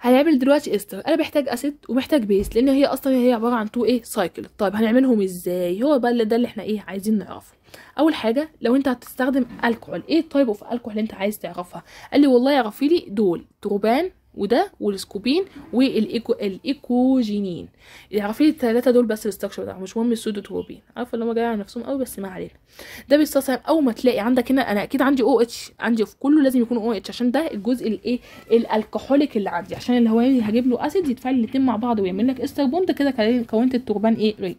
هنعمل دلوقتي استر انا محتاج اسيد ومحتاج بيس لان هي اصلا هي عباره عن تو ايه سايكل طيب هنعملهم ازاي هو بقى ده اللي احنا ايه عايزين نعرفه اول حاجه لو انت هتستخدم الكحول ايه التايب اوف الكحول اللي انت عايز تعرفها قال لي والله يا غفيلي دول تروبان وده والسكوبين والايكو الايكوجينين عارفين الثلاثه دول بس الاستكشر بتاعهم مش مهم السودو توبين عارفه ان هم جايين على نفسهم قوي بس ما علينا ده بيستصعب اول ما تلاقي عندك هنا انا اكيد عندي او اتش عندي في كله لازم يكون او اتش عشان ده الجزء الايه الالكحوليك اللي عندي عشان اللي هو هجيب له اسيد يتفاعل الاثنين مع بعض ويعمل لك استر بوند كده كونت التربان ايه رينج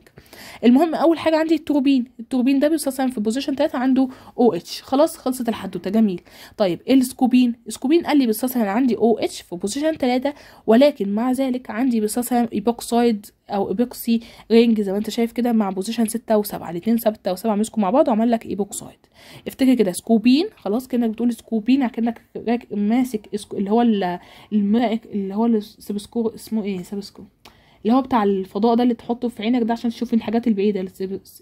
المهم اول حاجه عندي التوربين التوربين ده بيستصعب في بوزيشن 3 عنده او اتش خلاص خلصت الحدوته جميل طيب السكوبين السكوبين قال لي بيستصعب عندي او اتش في بوزيشن 3 ولكن مع ذلك عندي بصاصة ايبوكسايد او ايبوكسي رينج زي ما انت شايف كده مع بوزيشن 6 و7 الاثنين وسبعة و7 مسكوا مع بعض وعمل لك ايبوكسايد افتكر كده سكوبين خلاص كانك بتقول سكوبين كانك ماسك اللي هو اللي هو السبسكو اسمه ايه سبسكو اللي هو بتاع الفضاء ده اللي تحطه في عينك ده عشان تشوف الحاجات البعيده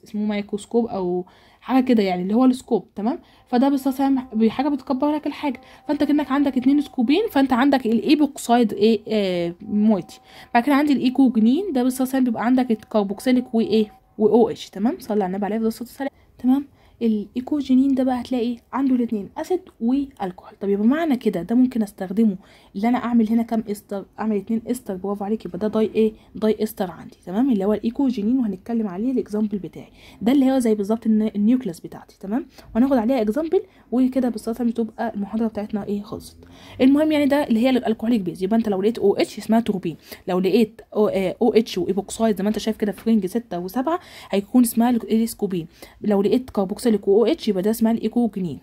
اسمه مايكروسكوب او حاجه كده يعني اللي هو السكوب تمام فده بيستسهم بحاجه بتكبر لك الحاجه فانت كانك عندك اتنين سكوبين فانت عندك الايبوكسيد ايه آه مويتي بعد كده عندي الايكو جنين ده بيستسهم بيبقى عندك كاربوكسيليك وايه واو اتش تمام صلي على النبي عليه الصلاه والسلام تمام الايكوجينين ده بقى هتلاقي عنده الاثنين اسيد والكحول طب يبقى معنى كده ده ممكن استخدمه اللي انا اعمل هنا كام استر اعمل اثنين استر برافو عليك يبقى ده داي ايه داي استر عندي تمام اللي هو الايكوجينين وهنتكلم عليه الاكزامبل بتاعي ده اللي هو زي بالظبط النيوكليس بتاعتي تمام وهناخد عليها اكزامبل وكده بالصدفه بتبقى المحاضره بتاعتنا ايه خلصت المهم يعني ده اللي هي الالكوهوليك بيز يبقى انت لو لقيت او اتش اسمها توربين لو لقيت او اتش وايبوكسايد زي ما انت شايف كده في رينج 6 و7 هيكون اسمها الاسكوبين لو لقيت كاربوكسيليك او اتش يبقى ده اسمها الايكوجنين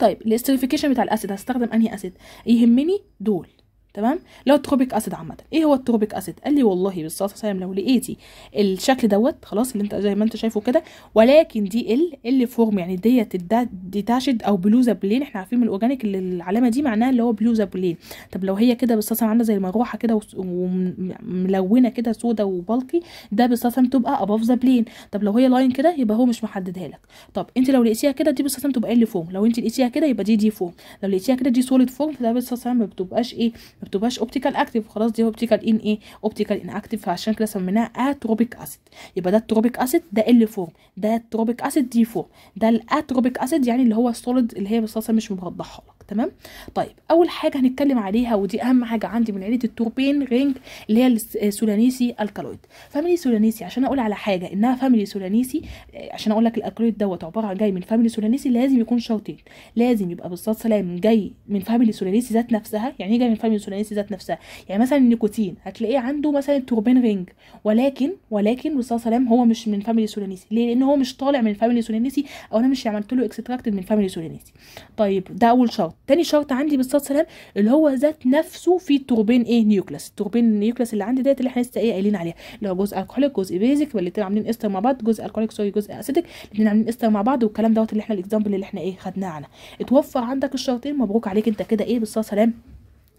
طيب الاستريفيكيشن بتاع الاسيد هستخدم انهي اسيد يهمني دول تمام لو التروبيك اسيد عامه ايه هو التروبيك اسيد قال لي والله بالصلاه والسلام لو لقيتي الشكل دوت خلاص اللي انت زي ما انت شايفه كده ولكن دي ال اللي فورم يعني ديت ديتاشد او بلوزه بلين احنا عارفين من الاورجانيك اللي العلامه دي معناها اللي هو بلوزه بلين طب لو هي كده بالصلاه والسلام عامله زي المروحه كده وملونه كده سودا وبلقي ده بالصلاه والسلام تبقى اباف ذا بلين طب لو هي لاين كده يبقى هو مش محددها لك طب انت لو لقيتيها كده دي بالصلاه تبقى ال فورم لو انت لقيتيها كده يبقى دي دي فورم لو لقيتيها كده دي سوليد فورم فده بالصلاه ما بتبقاش ايه ما بتبقاش اوبتيكال اكتيف خلاص دي اوبتيكال ان ايه اوبتيكال ان اكتيف فعشان كده سميناها اتروبيك اسيد يبقى ده التروبيك اسيد ده ال فورم ده التروبيك اسيد دي فورم ده الاتروبيك اسيد يعني اللي هو السوليد اللي هي بصاصه مش مبضحه تمام طيب اول حاجه هنتكلم عليها ودي اهم حاجه عندي من عيله التوربين رينج اللي هي السولانيسي الكالويد فاميلي سولانيسي عشان اقول على حاجه انها فاميلي سولانيسي آه، عشان اقول لك الكالويد دوت عباره عن جاي من فاميلي سولانيسي لازم يكون شرطين لازم يبقى بالصلاه سلام جاي من فاميلي سولانيسي ذات نفسها يعني ايه جاي من فاميلي سولانيسي ذات نفسها يعني مثلا النيكوتين هتلاقيه عنده مثلا التوربين رينج ولكن ولكن بالصلاه سلام هو مش من فاميلي سولانيسي ليه لان هو مش طالع من فاميلي سولانيسي او انا مش عملت له اكستراكتد من فاميلي سولانيسي طيب ده اول شرط تاني شرط عندي بالصلاه والسلام اللي هو ذات نفسه في التوربين ايه نيوكلس التوربين النيوكلس اللي عندي ديت اللي احنا لسه ايه قايلين عليها اللي هو جزء الكحوليك جزء بيزك والاتنين عاملين استر إيه؟ مع بعض جزء الكحوليك سوري جزء اسيتك الاتنين عاملين استر إيه؟ مع بعض والكلام دوت اللي احنا الاكزامبل اللي احنا ايه خدناه عنها اتوفر عندك الشرطين مبروك عليك انت كده ايه بالصلاه والسلام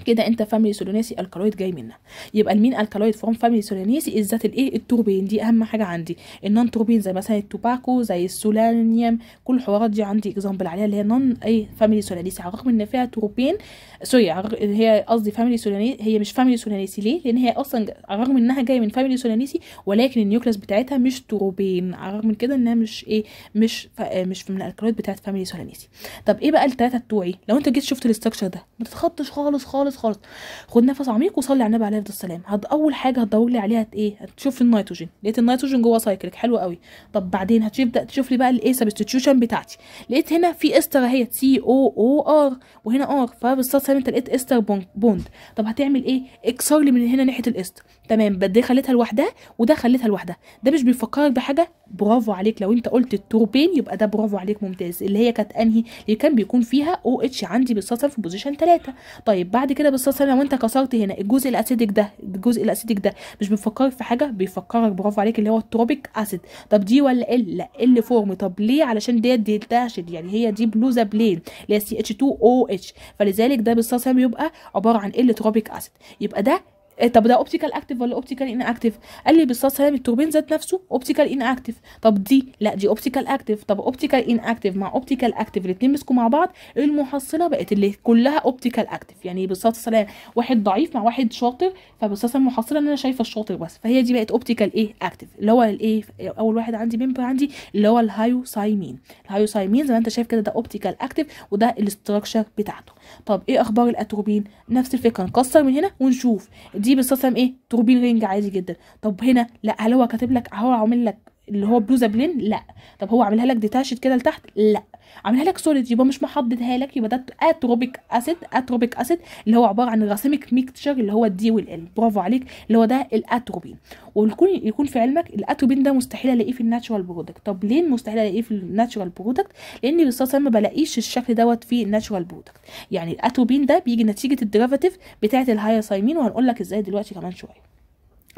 كده انت فاميلي سولونيسي الكالويد جاي منها يبقى المين الكالويد فروم فاميلي سولونيسي الذات الايه التوربين دي اهم حاجه عندي النون توربين زي مثلا التوباكو زي السولانيوم كل الحوارات دي عندي اكزامبل عليها اللي هي نون اي فاميلي سولانيسي على الرغم ان فيها توربين سوري هي قصدي فاميلي سولانيسي هي مش فاميلي سولانيسي ليه لان هي اصلا على الرغم انها جايه من فاميلي سولانيسي ولكن النيوكلس بتاعتها مش توربين على الرغم من كده انها مش ايه مش ف... آه، مش من الكالويد بتاعت فاميلي سولانيسي طب ايه بقى الثلاثه بتوعي لو انت جيت شفت الاستراكشر ده ما تتخطش خالص خالص خالص خالص خد نفس عميق وصلي على النبي عليه الصلاه والسلام هد اول حاجه هتدور لي عليها ايه هتشوف النيتروجين لقيت النيتروجين جوه سايكلك حلو قوي طب بعدين هتبدا تشوف لي بقى الايه سبستيتيوشن بتاعتي لقيت هنا في استر اهي سي او او ار وهنا ار فبالصدفه انت لقيت استر بوند طب هتعمل ايه اكسر لي من هنا ناحيه الاستر تمام بدي خليتها لوحدها وده خليتها لوحدها ده مش بيفكرك بحاجه برافو عليك لو انت قلت التوربين يبقى ده برافو عليك ممتاز اللي هي كانت انهي اللي كان بيكون فيها او اتش عندي بالصدفه في بوزيشن 3 طيب بعد كده كده بالصلاه والسلام وانت كسرت هنا الجزء الاسيدك ده الجزء الاسيدك ده مش بيفكرك في حاجه بيفكرك برافو عليك اللي هو التروبيك اسيد طب دي ولا ال لا ال فورم طب ليه علشان ديت دلتا شد يعني هي دي بلوزا بلين اللي هي سي اتش 2 او اتش فلذلك ده بالصلاه والسلام يبقى عباره عن ال تروبيك اسيد يبقى ده إيه، طب ده اوبتيكال اكتف ولا اوبتيكال ان اكتف قال لي بالصلصه سلام التوربين ذات نفسه اوبتيكال ان اكتف طب دي لا دي اوبتيكال اكتف طب اوبتيكال ان اكتف مع اوبتيكال اكتف الاثنين مسكوا مع بعض المحصله بقت اللي كلها اوبتيكال اكتف يعني بالصلصه سلام واحد ضعيف مع واحد شاطر فبالصلصه المحصله ان انا شايفه الشاطر بس فهي دي بقت اوبتيكال ايه اكتف اللي هو الايه اول واحد عندي بيمبر عندي اللي هو الهايوسايمين الهايوسايمين زي ما انت شايف كده ده اوبتيكال اكتف وده الاستراكشر بتاعته طب ايه اخبار الاتروبين نفس الفكره نكسر من هنا ونشوف دي بالصلصه ايه تروبين رينج عادي جدا طب هنا لا هل هو كاتب لك هو عامل لك اللي هو بلوزه بلين لا طب هو عاملها لك ديتاشت كده لتحت لا عاملها لك سوليد يبقى مش محددها لك يبقى ده اتروبيك اسيد اتروبيك اسيد اللي هو عباره عن غاسيميك ميكتشر اللي هو الدي والال برافو عليك اللي هو ده الاتروبين ويكون يكون في علمك الاتروبين ده مستحيل الاقيه في الناتشورال برودكت طب ليه مستحيل الاقيه في الناتشورال برودكت لان بالصدفه ما بلاقيش الشكل دوت في الناتشورال برودكت يعني الاتروبين ده بيجي نتيجه الديريفاتيف بتاعه الهايوسايمين وهنقول لك ازاي دلوقتي كمان شويه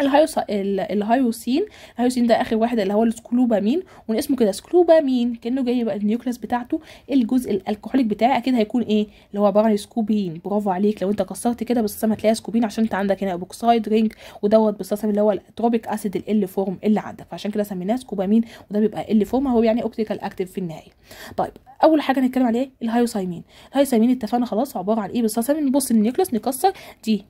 الهايوسين الهايوسين ده اخر واحد اللي هو السكلوبامين ونقسمه كده سكلوبامين كانه جاي بقى النيوكليس بتاعته الجزء الالكحوليك بتاعه اكيد هيكون ايه اللي هو عباره عن سكوبين برافو عليك لو انت كسرت كده ما هتلاقي سكوبين عشان انت عندك هنا ابوكسايد رينج ودوت بس اللي هو التروبيك اسيد ال فورم اللي عندك فعشان كده سميناه سكوبامين وده بيبقى ال فورم هو يعني اوبتيكال اكتيف في النهايه طيب اول حاجه هنتكلم عليه الهايوسايمين الهايوسايمين اتفقنا خلاص عباره عن ايه بس نبص النيوكليس نكسر دي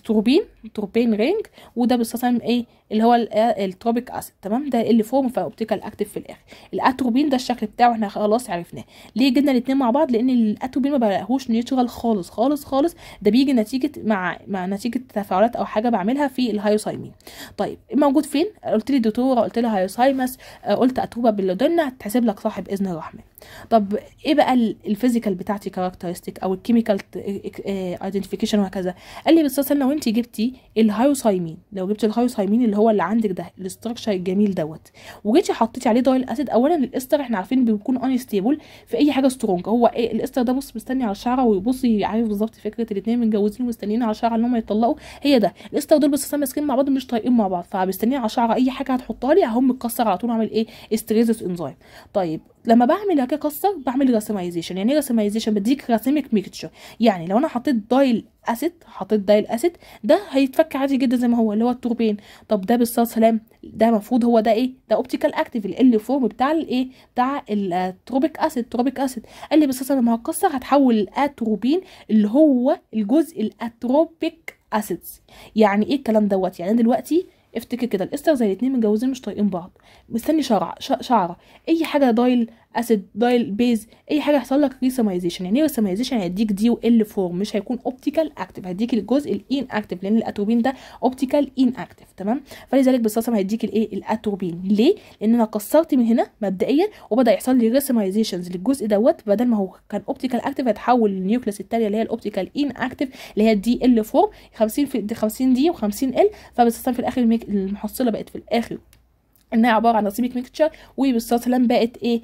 تروبين تروبين رينج وده بيستخدم ايه اللي هو التروبيك اسيد تمام ده اللي فورم في اوبتيكال اكتف في الاخر الاتروبين ده الشكل بتاعه احنا خلاص عرفناه ليه جبنا الاثنين مع بعض لان الاتروبين ما بلاقيهوش نيوترال خالص خالص خالص ده بيجي نتيجه مع مع نتيجه تفاعلات او حاجه بعملها في الهايوسايمين طيب موجود فين قلت لي دكتوره قلت لها هايوسايمس آه، قلت اتروبه باللودنا هتحسب لك صاحب اذن الرحمن طب ايه بقى الفيزيكال بتاعتي كاركترستيك او الكيميكال ايدنتيفيكيشن آه، وهكذا قال لي بس لو انت جبتي الهايوسايمين لو جبتي الهايوسايمين اللي هو اللي عندك ده الاستراكشر الجميل دوت وجيتي حطيتي عليه دايل اسيد اولا الاستر احنا عارفين بيكون ان ستيبل في اي حاجه سترونج هو ايه الاستر ده بص مستني على الشعره وبص عارف بالظبط فكره الاثنين متجوزين ومستنيين على الشعره ان هم يتطلقوا هي ده الاستر دول بس ماسكين مع بعض مش طايقين مع بعض فمستنيين على الشعره اي حاجه هتحطها لي هم متكسر على طول اعمل ايه استريزس انزايم طيب لما بعمل هكا قصه بعمل رسمايزيشن يعني ايه رسمايزيشن بديك رسمك ميكتشر يعني لو انا حطيت دايل اسيد حطيت دايل اسيد ده هيتفك عادي جدا زي ما هو اللي هو التوربين طب ده بالصلاه سلام ده المفروض هو ده ايه ده اوبتيكال اكتيف ال فورم بتاع الايه بتاع التروبيك اسيد تروبيك اسيد قال لي بالصلاه لما هتكسر هتحول الاتروبين اللي هو الجزء الاتروبيك اسيدز يعني ايه الكلام دوت يعني دلوقتي افتكر كده القصه زي الاتنين متجوزين مش طايقين بعض مستني شعره شعره اي حاجه ضايل اسيد دايل بيز اي حاجه يحصل لك ريسمايزيشن يعني ايه ريسمايزيشن يعني هيديك دي وال فورم مش هيكون اوبتيكال اكتف هيديك الجزء الان اكتف لان الاتروبين ده اوبتيكال ان اكتف تمام فلذلك بالصلصه هيديك الايه الاتروبين ليه لان انا كسرت من هنا مبدئيا وبدا يحصل لي ريسمايزيشنز للجزء دوت بدل ما هو كان اوبتيكال اكتف هيتحول للنيوكليس الثانيه اللي هي الاوبتيكال ان اكتف اللي هي الدي ال فورم 50 في 50 دي و50 ال فبالصلصه في الاخر المحصله بقت في الاخر انها عباره عن نصيبك ميكتشر وبالصلصه بقت ايه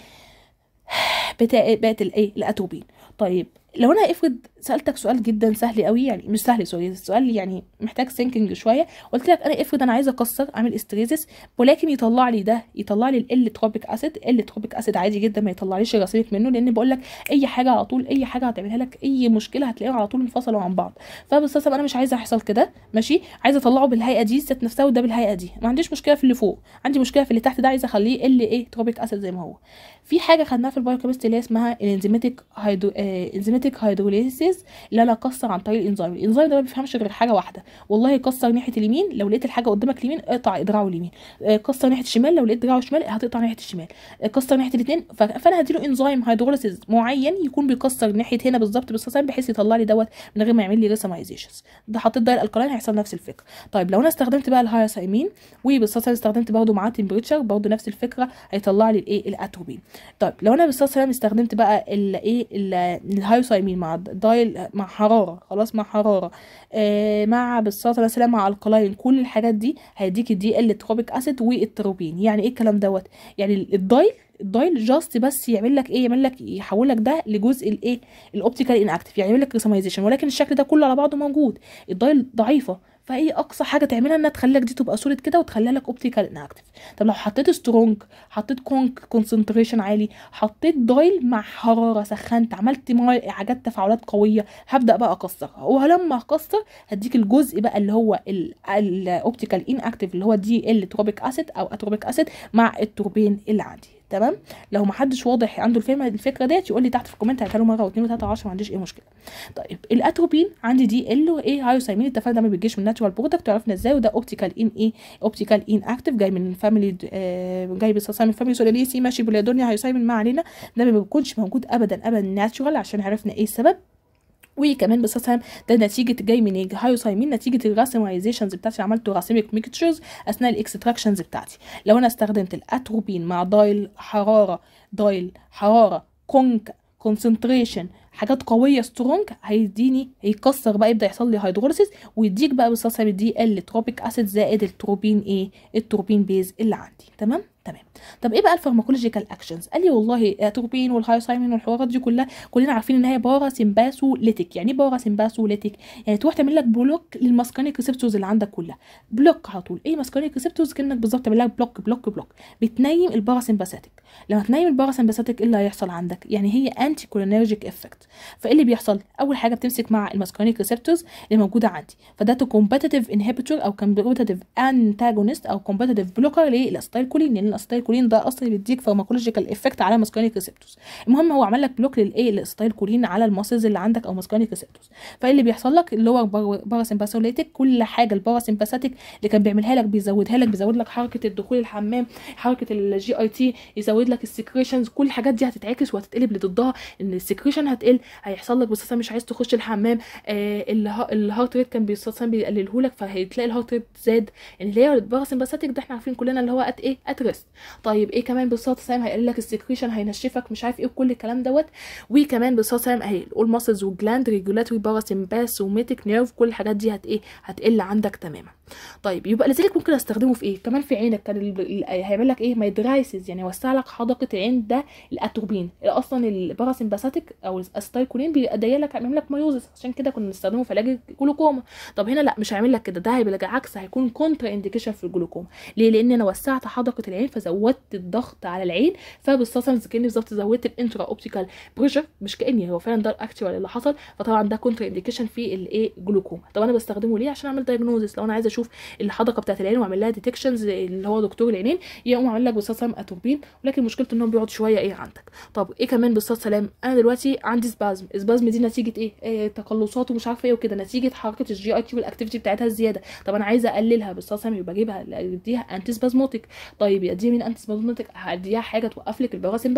بتاعت إيه؟ الايه الاتوبين طيب لو انا افرض سالتك سؤال جدا سهل قوي يعني مش سهل سوري السؤال يعني محتاج سينكينج شويه قلت لك انا افرض انا عايزه اكسر اعمل استريزس ولكن يطلع لي ده يطلع لي ال تروبيك اسيد ال تروبيك اسيد عادي جدا ما يطلعليش الرصيف منه لان بقول لك اي حاجه على طول اي حاجه هتعملها لك اي مشكله هتلاقيها على طول انفصلوا عن بعض فبس انا مش عايزه يحصل كده ماشي عايزه اطلعه بالهيئه دي ست نفسها وده بالهيئه دي ما عنديش مشكله في اللي فوق عندي مشكله في اللي تحت ده عايزه اخليه ال ايه تروبيك اسيد زي ما هو في حاجه خدناها في البايوكيمستري اللي اسمها الانزيماتيك هيدرو آه الكتاتيك هيدروليسيس لا لا كسر عن طريق الانزيم الانزيم ده ما بيفهمش غير حاجه واحده والله كسر ناحيه اليمين لو لقيت الحاجه قدامك اليمين اقطع ادراعه اليمين آه، كسر ناحيه الشمال لو لقيت دراعه الشمال هتقطع ناحيه الشمال آه، كسر ناحيه الاثنين فانا هديله انزيم هيدروليسيس معين يكون بيكسر ناحيه هنا بالظبط بالسسام بحيث يطلع لي دوت من غير ما يعمل لي ريسمايزيشنز ده حطيت ده الالكالين هيحصل نفس الفكره طيب لو انا استخدمت بقى الهايسايمين وبالسسام استخدمت برده معاه تمبريتشر برده نفس الفكره هيطلع لي الايه الاتروبين طيب لو انا بالسسام استخدمت بقى الايه الهايوس الصايمين مع الدايل مع حراره خلاص مع حراره آه مع بالصلاه والسلام مع القلاين كل الحاجات دي هيديك دي ال تروبيك اسيد والتروبين يعني ايه الكلام دوت يعني الدايل الدايل جاست بس يعمل لك ايه يعمل لك يحول لك ده لجزء الايه الاوبتيكال ان اكتف يعني يعمل لك ريسمايزيشن ولكن الشكل ده كله على بعضه موجود الدايل ضعيفه فهي اقصى حاجه تعملها انها تخليك دي تبقى سوليد كده وتخليها لك اوبتيكال انكتف طب لو حطيت سترونج حطيت كونك كونسنتريشن عالي حطيت دايل مع حراره سخنت عملت حاجات تفاعلات قويه هبدا بقى اكسرها ولما اكسر هديك الجزء بقى اللي هو الاوبتيكال انكتف اللي هو دي ال تروبيك اسيد او اتروبيك اسيد مع التوربين اللي عندي تمام لو ما حدش واضح عنده الفهم الفكره ديت يقول لي تحت في الكومنت هاتها مره واثنين وثلاثه وعشره ما عنديش اي مشكله طيب الاتروبين عندي دي ال وايه هايوسايمين التفاعل ده ما بيجيش من ناتشورال برودكت عرفنا ازاي وده اوبتيكال ان ايه اوبتيكال ان اكتف جاي من فاميلي آه جاي من فاميلي سولاريسي ماشي بوليدونيا هايوسايمين ما علينا ده ما بيكونش موجود ابدا ابدا ناتشورال عشان عرفنا ايه السبب وكمان بصفة ده نتيجة جاي من إيه؟ من نتيجة الراسمايزيشنز بتاعتي عملت راسمك ميكتشرز اثناء الاكستراكشنز بتاعتي لو انا استخدمت الاتروبين مع دايل حرارة دايل حرارة كونك كونسنتريشن حاجات قويه سترونج هيديني هيكسر بقى يبدا يحصل لي هيدروليسيس ويديك بقى بالصلصه دي تروبيك اسيد زائد التروبين ايه التروبين بيز اللي عندي تمام تمام طب ايه بقى الفارماكولوجيكال اكشنز قال لي والله اتروبين آه، والهايوسايمين والحوارات دي كلها كلنا عارفين ان هي باراسمباسوليتيك يعني ايه باراسمباسوليتيك يعني تروح تعمل لك بلوك للماسكانيك ريسبتورز اللي عندك كلها بلوك على طول ايه ماسكانيك ريسبتورز كانك بالظبط تعمل لك بلوك بلوك بلوك بتنيم الباراسمباساتيك لما تنيم الباراسمباساتيك ايه اللي هيحصل عندك يعني هي انتي كولينرجيك افكت فايه اللي بيحصل اول حاجه بتمسك مع الماسكانيك ريسبتورز اللي موجوده عندي فده كومبتيتيف انهبيتور او كومبتيتيف انتاجونست او كومبتيتيف بلوكر للاستايل كولين ان كولين ده اصلا بيديك فارماكولوجيكال افكت على ماسكانيك ريسبتورز المهم هو عمل لك بلوك للاي الاسيتايل كولين على الماسلز اللي عندك او ماسكانيك ريسبتورز اللي بيحصل لك اللي هو باراسمباثوليتيك كل حاجه الباراسمباثيك اللي كان بيعملها لك بيزودها لك بيزود لك حركه الدخول الحمام حركه الجي اي تي يزود لك السكريشنز كل الحاجات دي هتتعكس وهتتقلب لضدها ان السكريشن هتقل هيحصل لك بس مش عايز تخش الحمام آه الهارت ريت كان بيقلله لك فهتلاقي الهارت ريت زاد يعني اللي هي الباراسمباثيك ده احنا عارفين كلنا اللي هو ات ايه ات ريس. البروست طيب ايه كمان بالصلاه سام هيقلل لك السكريشن هينشفك مش عارف ايه وكل الكلام دوت وكمان بالصلاه سام اهي الاول ماسلز والجلاند ريجولاتوري باراسمباس وميتك نيرف كل الحاجات دي هت ايه هتقل عندك تماما طيب يبقى لذلك ممكن استخدمه في ايه كمان في عينك كان هيعمل لك ايه مايدرايسز يعني يوسع لك حدقه العين ده الاتوبين اصلا الباراسمباساتيك او الاستايكولين بيدي لك عامل لك مايوزس عشان كده كنا بنستخدمه في علاج الجلوكوما طب هنا لا مش هيعمل لك كده ده هيبقى عكس هيكون كونترا انديكيشن في الجلوكوما ليه لان انا وسعت حدقه العين فزودت الضغط على العين فبالصلصه كاني بالظبط زودت الانترا اوبتيكال بريشر مش كاني هو فعلا ده اكتوال اللي حصل فطبعا ده كونتر انديكيشن في الايه جلوكوما طب انا بستخدمه ليه عشان اعمل دايجنوزس لو انا عايزه اشوف الحدقه بتاعت العين واعمل لها ديتكشنز اللي هو دكتور العينين يقوم عامل لك بالصلصه اتوربين ولكن مشكلته انهم بيقعد شويه ايه عندك طب ايه كمان بالصلصه سلام انا دلوقتي عندي سبازم السبازم دي نتيجه ايه, إيه تقلصات ومش عارفه ايه وكده نتيجه حركه الجي اي تي والاكتيفيتي بتاعتها الزياده طب انا عايزه اقللها بالصلصه يبقى اجيبها اديها انتي سبازموتيك طيب اديها مين انت سبادونتك اديها حاجه توقف لك البواسم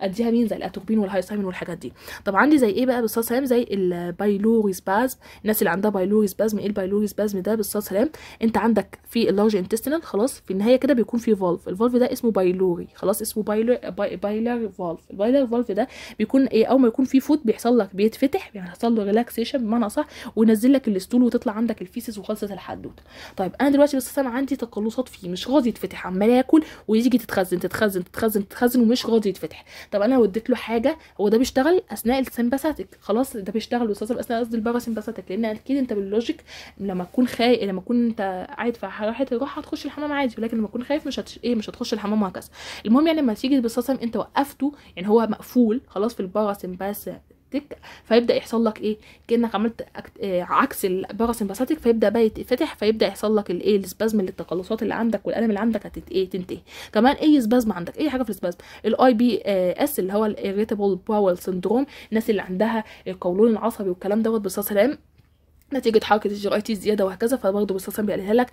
اديها مين زي الاتوبين والهايسامين والحاجات دي طب عندي زي ايه بقى بالصلاه سلام زي البايلوري سبازم الناس اللي عندها بايلوري سبازم ايه البايلوري سبازم ده بالصلاه سلام انت عندك في اللارج انتستينال خلاص في النهايه كده بيكون في فولف الفولف ده اسمه بايلوري خلاص اسمه بايلر باي بايلر فولف البايلر فولف ده بيكون ايه اول ما يكون في فوت بيحصل لك بيتفتح بيحصل له ريلاكسيشن بمعنى اصح وينزل لك الاستول وتطلع عندك الفيسز وخلصت الحدوته طيب انا دلوقتي بس انا عندي تقلصات فيه مش راضي يتفتح عمال ياكل ويجي تتخزن تتخزن تتخزن تتخزن ومش راضي يتفتح طب انا وديت له حاجه هو ده بيشتغل اثناء السمباثاتيك خلاص ده بيشتغل بيستعصب اثناء قصدي الباراسمباثاتيك لان اكيد انت باللوجيك لما تكون خايف لما تكون انت قاعد في راحه الراحه هتخش الحمام عادي ولكن لما تكون خايف مش هتش... ايه مش هتخش الحمام وهكذا المهم يعني لما تيجي بالصصم انت وقفته يعني هو مقفول خلاص في الباراسمباث الباراسمباثيك فيبدا يحصل لك ايه كانك عملت آه، عكس الباراسمباثيك فيبدا بقى يتفتح فيبدا يحصل لك الايه السبازم التقلصات اللي عندك والالم اللي عندك هتنتهي ايه تنتهي كمان اي سبازم عندك اي حاجه في السبازم الاي بي اس اللي هو الاريتابل باول سندروم الناس اللي عندها القولون العصبي والكلام دوت بالصلصه نتيجة حركة الجرايتي الزيادة وهكذا فبرضه باستخدام بيقللها لك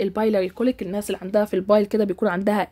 البايلاري كوليك الناس اللي عندها في البايل كده بيكون عندها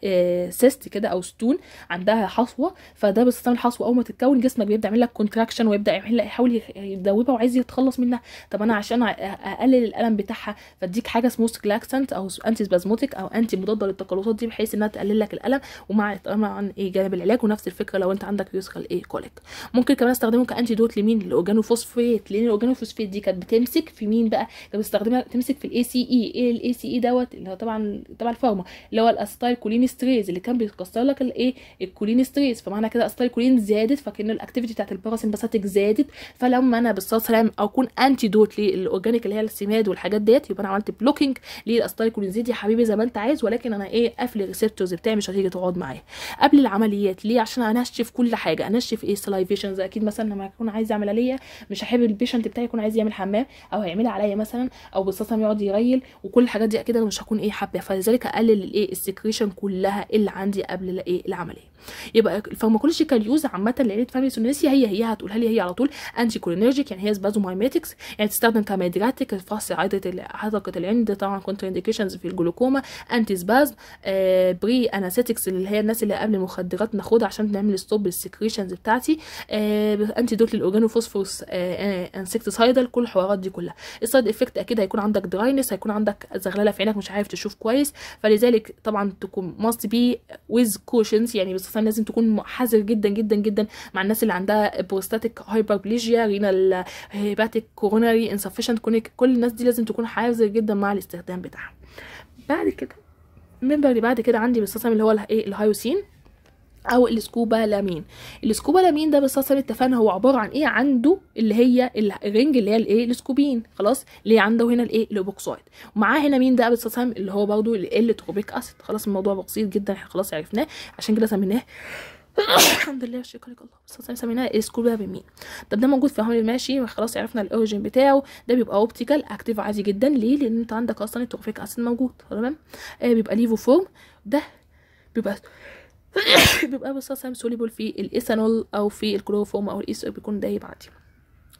سيست آه، كده أو ستون عندها حصوة فده باستخدام الحصوة أول ما تتكون جسمك بيبدأ يعمل لك كونتراكشن ويبدأ يعمل لك يحاول يدوبها وعايز يتخلص منها طب أنا عشان أقلل الألم بتاعها فأديك حاجة اسمه سكلاكسنت أو أنتي سبازموتيك أو أنتي مضادة للتقلصات دي بحيث إنها تقلل لك الألم ومع طبعا إيه جانب العلاج ونفس الفكرة لو أنت عندك يوسخل إيه كوليك ممكن كمان استخدمه كأنتي دوت لمين الأوجانوفوسفيت لأن الأوجانوفوسفيت دي كانت تمسك في مين بقى لو استخدمها تمسك في الاي سي اي e. ايه الاي سي اي e دوت اللي هو طبعا طبعا الفارما اللي هو الاستايل كولين ستريز اللي كان بيكسر لك الايه الكولين ستريز فمعنى كده الاستايل كولين زادت فكان الاكتيفيتي بتاعت الباراسمباثيك زادت فلما انا بالصلصه او اكون انتي دوت للاورجانيك اللي هي السماد والحاجات ديت يبقى انا عملت بلوكينج للاستايل كولين زيد يا حبيبي زي ما انت عايز ولكن انا ايه قافل الريسبتورز بتاعي مش هتيجي تقعد معايا قبل العمليات ليه عشان انشف كل حاجه انشف ايه سلايفيشنز اكيد مثلا لما اكون عايز اعمل عمليه مش هحب البيشنت بتاعي يكون عايز يعمل حمام او هيعملها عليا مثلا او بالصلصه يقعد يريل وكل الحاجات دي اكيد انا مش هكون ايه حابه فلذلك اقلل الايه السكريشن كلها اللي عندي قبل الايه العمليه يبقى الفارماكولوجيكال يوز عامه لعيله فاميسونيسيا هي هي هتقولها لي هي على طول انتي كولينرجيك يعني هي سبازومايماتكس يعني تستخدم كميدراتيك الفحص عضله حركه العند طبعا كونت انديكيشنز في الجلوكوما انتي سبازم آه بري اناستكس اللي هي الناس اللي قبل المخدرات ناخدها عشان نعمل ستوب للسكريشنز بتاعتي آه انتي دوت للاورجانوفوسفورس آه انسكتسايدال آه، كل الحوارات دي كلها السايد افكت اكيد هيكون عندك دراينس هيكون عندك زغلله في عينك مش عارف تشوف كويس فلذلك طبعا تكون ماست بي ويز كوشنز يعني باستثناء لازم تكون حذر جدا جدا جدا مع الناس اللي عندها بروستاتيك هايبربليجيا رينال هيباتيك كوروناري انسفيشنت كونيك كل الناس دي لازم تكون حذر جدا مع الاستخدام بتاعها بعد كده المنبر اللي بعد كده عندي بالصصم اللي هو الايه الهايوسين او السكوبا لامين السكوبا لامين ده بس اصلا اتفقنا هو عباره عن ايه عنده اللي هي الرنج اللي هي الايه السكوبين خلاص اللي عنده هنا الايه الاوبوكسايد ومعاه هنا مين ده اصلا اللي هو برضه ال تروبيك اسيد خلاص الموضوع بسيط جدا احنا خلاص عرفناه عشان كده سميناه الحمد لله شكرا لك الله بس سميناه سكوبا بمين طب ده موجود في عمر الماشي خلاص عرفنا الاوريجين بتاعه ده بيبقى اوبتيكال اكتيف عادي جدا ليه لان انت عندك اصلا التروفيك اسيد موجود تمام آه بيبقى ليفو فورم ده بيبقى بيبقى بالصلصه سوليبل في الايثانول او في الكلوروفورم او الإيثو بيكون دايب عادي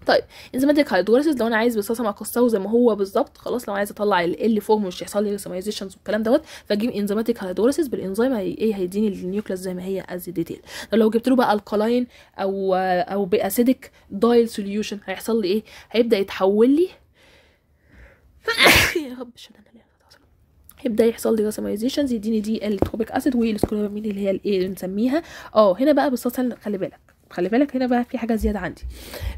طيب انزيماتيك هايدروليسيس لو انا عايز بصاصم مع زي ما هو بالظبط خلاص لو عايز اطلع ال فورم مش هيحصل لي ريسمايزيشنز والكلام دوت فاجيب انزيماتيك هايدروليسيس بالانزيم ايه هيديني النيوكليس زي ما هي از ديتيل لو جبت له بقى الكلاين او او باسيدك دايل سوليوشن هيحصل لي ايه هيبدا يتحول لي يا رب شدنا هيبدا يحصل ديجاسمايزيشنز يديني دي التروبيك اسيد والسكولوبامين اللي هي الايه اللي بنسميها اه هنا بقى بالصلصه خلي بالك خلي بالك هنا بقى في حاجه زياده عندي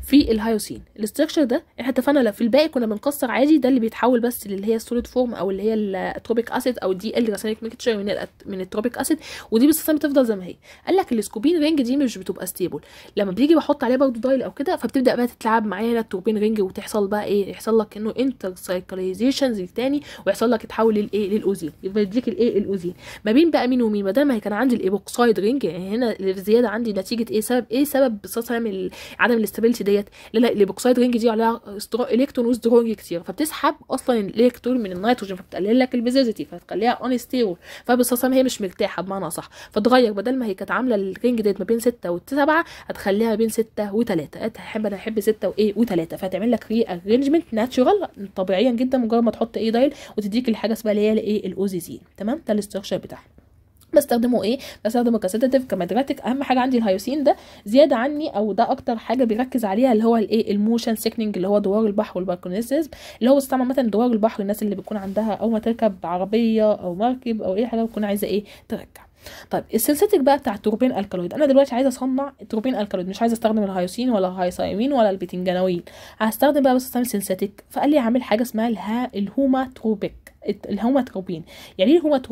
في الهيوسين الاستراكشر ده احنا اتفقنا في الباقي كنا بنكسر عادي ده اللي بيتحول بس للي هي السوليد فورم او اللي هي التروبيك اسيد او دي ال راسينيك ميكتشر من من التروبيك اسيد ودي بس بتفضل زي ما هي قال لك السكوبين رينج دي مش بتبقى ستيبل لما بيجي بحط عليها برضه دايل او كده فبتبدا بقى تتلعب معايا هنا التوربين رينج وتحصل بقى ايه يحصل لك انه انتر سايكلايزيشنز تاني ويحصل لك يتحول للايه للاوزين يبقى يديك الايه الاوزين ما بين بقى مين ومين ما دام كان عندي الايبوكسايد رينج يعني هنا الزياده عندي نتيجه ايه سبب ايه ايه سبب بصراحه يعني عدم الاستابيلتي ديت لا البوكسايد رينج دي عليها الكترون وسترونج كتير فبتسحب اصلا الالكترون من النيتروجين فبتقلل لك البيزيزيتي فتخليها اون ستيبل فبصراحه هي مش مرتاحه بمعنى اصح فتغير بدل ما هي كانت عامله الرينج ديت ما بين 6 و7 هتخليها ما بين 6 و3 هتحب انا احب 6 وايه و3 فهتعمل لك ري ارينجمنت ناتشورال طبيعيا جدا مجرد ما تحط ايه دايل وتديك الحاجه اسمها اللي هي الايه الاوزيزين تمام ده الاستراكشر بتاعها بستخدمه ايه بستخدمه كاستاتيف كمدراتيك اهم حاجه عندي الهيوسين ده زياده عني او ده اكتر حاجه بيركز عليها اللي هو الايه الموشن سيكننج اللي هو دوار البحر والباركونيسيزم اللي هو استعمل مثلا دوار البحر الناس اللي بتكون عندها اول ما تركب عربيه او مركب او اي حاجه بتكون عايزه ايه ترجع طيب السنسيتك بقى بتاع التروبين الكالويد انا دلوقتي عايزه اصنع التروبين الكالويد مش عايزه استخدم الهايوسين ولا الهايسايمين ولا البتنجانوين هستخدم بقى بس استعمل سنسيتك فقال لي هعمل حاجه اسمها الها الهوماتروبين يعني ايه هما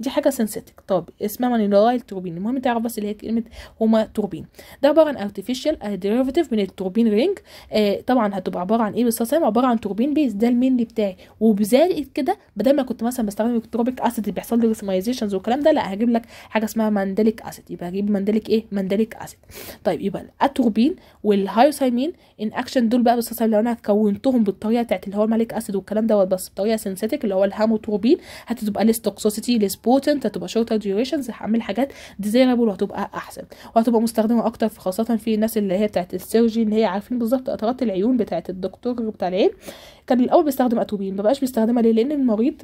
دي حاجه سينثيتك طب اسمها مانيلايل تروبين المهم تعرف بس اللي هي كلمه هوماتروبين ده عباره عن ارتفيشال آه، ديريفاتيف من التوربين رينج آه طبعا هتبقى عباره عن ايه بس عباره عن توربين بيز ده المين بتاعي وبزائد كده بدل ما كنت مثلا بستخدم التروبيك اسيد اللي بيحصل له ريسمايزيشنز والكلام ده لا هجيب لك حاجه اسمها مانديليك اسيد يبقى هجيب مانديليك ايه مانديليك اسيد طيب يبقى الاتوربين والهايوسايمين ان اكشن دول بقى بس لو انا كونتهم بالطريقه بتاعت اللي هو الماليك اسيد والكلام دوت بس بطريقه سينثيتك اللي هو هيفهموا هتبقى ليس توكسيسيتي ليس بوتنت هتبقى شورتر ديوريشنز هعمل حاجات ديزاينبل وهتبقى احسن وهتبقى مستخدمه اكتر في خاصه في الناس اللي هي بتاعه السيرجي اللي هي عارفين بالظبط قطرات العيون بتاعه الدكتور بتاع العين كان الاول بيستخدم اتوبين مبقاش بيستخدمها ليه لان المريض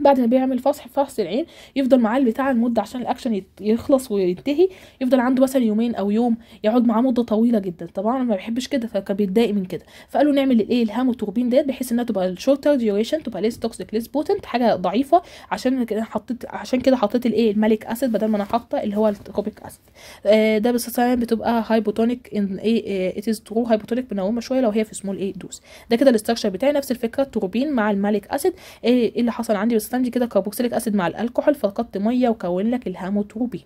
بعد ما بيعمل فصح فحص العين يفضل معاه البتاع المده عشان الاكشن يخلص وينتهي يفضل عنده مثلا يومين او يوم يقعد معاه مده طويله جدا طبعا ما بيحبش كده فكان بيتضايق من كده فقالوا نعمل الايه الهام وتوربين ديت بحيث انها تبقى شورتر ديوريشن تبقى ليس توكسيك ليس بوتنت حاجه ضعيفه عشان كده حطيت عشان كده حطيت الايه الماليك اسيد بدل ما انا حاطه اللي هو الكوبيك اسيد آه، ده بس بتبقى هايبوتونيك ان ايه اتس ترو هايبوتونيك منومه شويه لو هي في سمول ايه دوز ده كده الاستراكشر بتاعي نفس الفكره التوربين مع الماليك اسيد إيه اللي حصل عندي الستانج كده كربوكسيليك اسيد مع الكحول فقدت ميه وكون لك الهاموتروبي